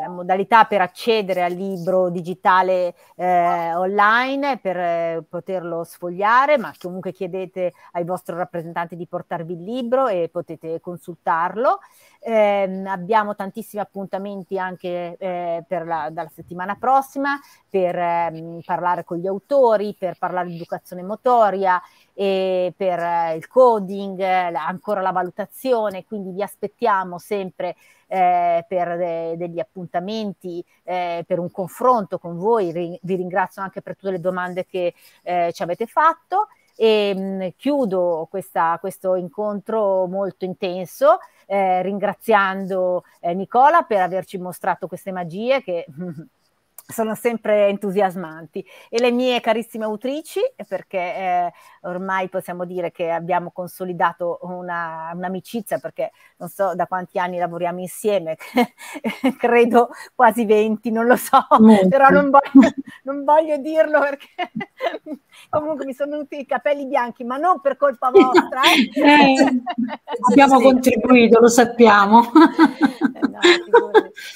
la modalità per accedere al libro digitale eh, online per eh, poterlo sfogliare ma comunque chiedete ai vostri rappresentanti di portarvi il libro e potete consultarlo eh, abbiamo tantissimi appuntamenti anche eh, per la, dalla settimana prossima per eh, parlare con gli autori, per parlare di educazione motoria, e per eh, il coding, ancora la valutazione, quindi vi aspettiamo sempre eh, per de- degli appuntamenti, eh, per un confronto con voi. Ri- vi ringrazio anche per tutte le domande che eh, ci avete fatto e ehm, mh, chiudo questa, questo incontro molto intenso eh, ringraziando eh, Nicola per averci mostrato queste magie che [laughs] sono sempre entusiasmanti. E le mie carissime autrici, perché eh, ormai possiamo dire che abbiamo consolidato una, un'amicizia, perché non so da quanti anni lavoriamo insieme, [laughs] credo quasi 20, non lo so, Molto. però non voglio, [laughs] non voglio, dirlo perché [laughs] comunque mi sono venuti i capelli bianchi, ma non per colpa vostra. Eh. Eh, abbiamo sì. contribuito, lo sappiamo. No,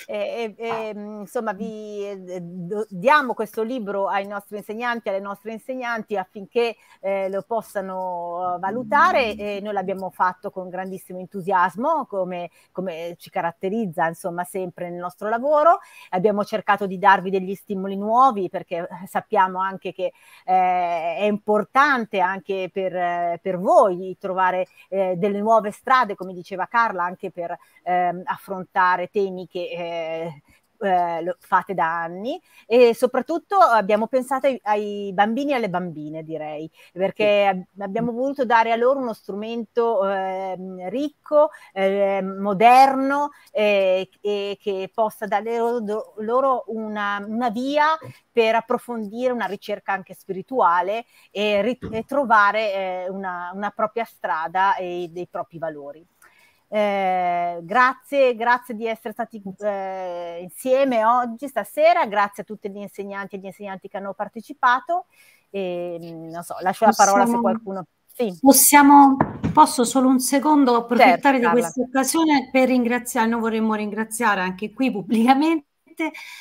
e, e, e, mm, insomma, vi do, diamo questo libro ai nostri insegnanti, alle nostre insegnanti affinché eh, lo possano eh, valutare e noi l'abbiamo fatto con grandissimo entusiasmo come, come ci caratterizza insomma sempre nel nostro lavoro. Abbiamo cercato di darvi degli stimoli nuovi perché eh, sappiamo anche che eh, è importante anche per, eh, per voi trovare eh, delle nuove strade, come diceva Carla, anche per ehm, affrontare temi che... Eh, eh, fate da anni e soprattutto abbiamo pensato ai, ai bambini e alle bambine, direi, perché sì. abbiamo voluto dare a loro uno strumento ehm, ehm, eh, ricco, eh, moderno e che possa dare loro, una, una via per approfondire una ricerca anche spirituale e, trovare eh, una, una, propria strada e dei propri valori. Eh, grazie, grazie di essere stati eh, insieme oggi, stasera, grazie a tutti gli insegnanti e gli insegnanti che hanno partecipato. E, mm, non so, lascio possiamo, la parola se qualcuno. Sì. Possiamo, posso solo un secondo approfittare certo, di questa occasione per ringraziare, noi vorremmo ringraziare anche qui pubblicamente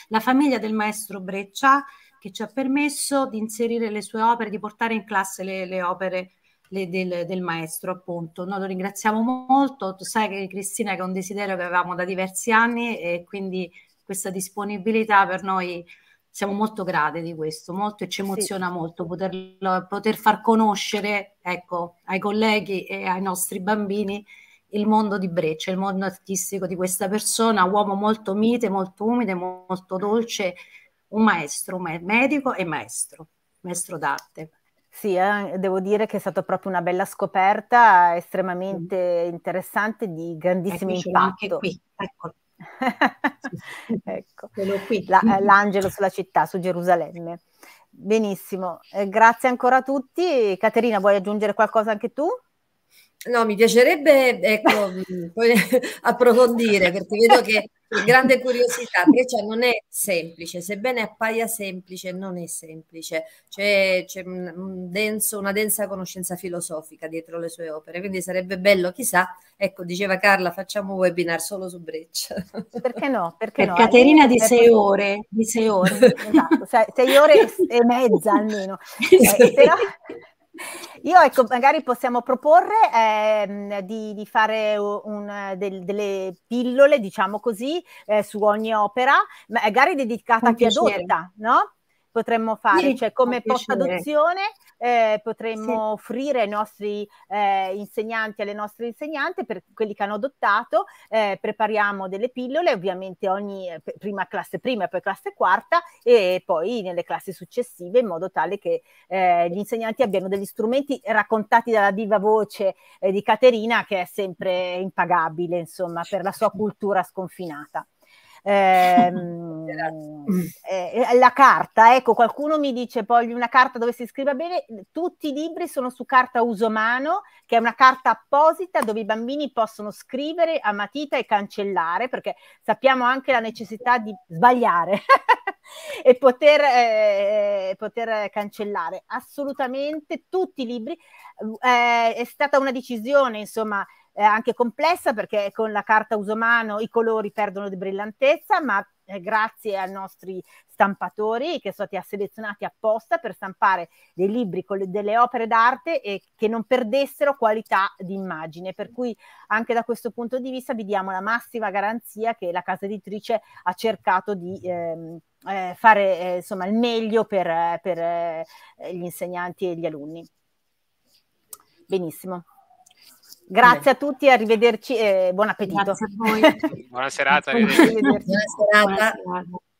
la famiglia del maestro Breccia che ci ha permesso di inserire le sue opere, di portare in classe le, le opere le, del, del, maestro, appunto. Noi lo ringraziamo molto, tu sai che Cristina che è un desiderio che avevamo da diversi anni e quindi questa disponibilità per noi siamo molto grate di questo, molto e ci emoziona sì. molto poterlo, poter far conoscere ecco, ai colleghi e ai nostri bambini il mondo di Breccia, il mondo artistico di questa persona, uomo molto mite, molto umile, molto dolce, un maestro, un medico e maestro, maestro d'arte. Sì, eh, devo dire che è stata proprio una bella scoperta, estremamente interessante, di grandissimo ecco, impatto. Qui, ecco. [laughs] ecco. La, eh, l'angelo sulla città, su Gerusalemme. Benissimo, eh, grazie ancora a tutti. Caterina, vuoi aggiungere qualcosa anche tu? No, mi piacerebbe ecco, [laughs] [laughs] approfondire perché vedo che grande curiosità, Breccia cioè, non è semplice, sebbene appaia semplice, non è semplice, c'è, un una densa conoscenza filosofica dietro le sue opere, quindi sarebbe bello, chissà, ecco, diceva Carla, facciamo un webinar solo su Breccia. Perché no? Perché per no? Caterina di sei ore, di sei ore. Esatto, sei ore e mezza almeno. [laughs] Eh, però io ecco, magari possiamo proporre ehm, di, di, fare un, del, delle pillole, diciamo così, eh, su ogni opera, magari dedicata a chi no? potremmo fare, sì, cioè come post-adozione eh, potremmo sì. offrire ai nostri eh, insegnanti, alle nostre insegnanti, per quelli che hanno adottato, eh, prepariamo delle pillole, ovviamente ogni eh, prima classe prima e poi classe quarta e poi nelle classi successive in modo tale che eh, gli insegnanti abbiano degli strumenti raccontati dalla diva voce eh, di Caterina che è sempre impagabile, insomma, per la sua certo. cultura sconfinata. Ehm, eh, eh, la carta, ecco, qualcuno mi dice poi una carta dove si scriva bene, tutti i libri sono su carta uso mano, che è una carta apposita dove i bambini possono scrivere a matita e cancellare, perché sappiamo anche la necessità di sbagliare [laughs] e poter, eh, eh, poter, cancellare. Assolutamente tutti i libri. Eh, è stata una decisione, insomma, eh, anche complessa perché con la carta uso usomano i colori perdono di brillantezza, ma eh, grazie ai nostri stampatori che sono stati selezionati apposta per stampare dei libri con le, delle opere d'arte e che non perdessero qualità di immagine. Per cui anche da questo punto di vista vi diamo la massima garanzia che la casa editrice ha cercato di ehm, eh, fare eh, insomma, il meglio per, per eh, gli insegnanti e gli alunni. Benissimo. Grazie a tutti, arrivederci e buon appetito. Grazie a voi. Buona serata. Buona serata. Buona serata.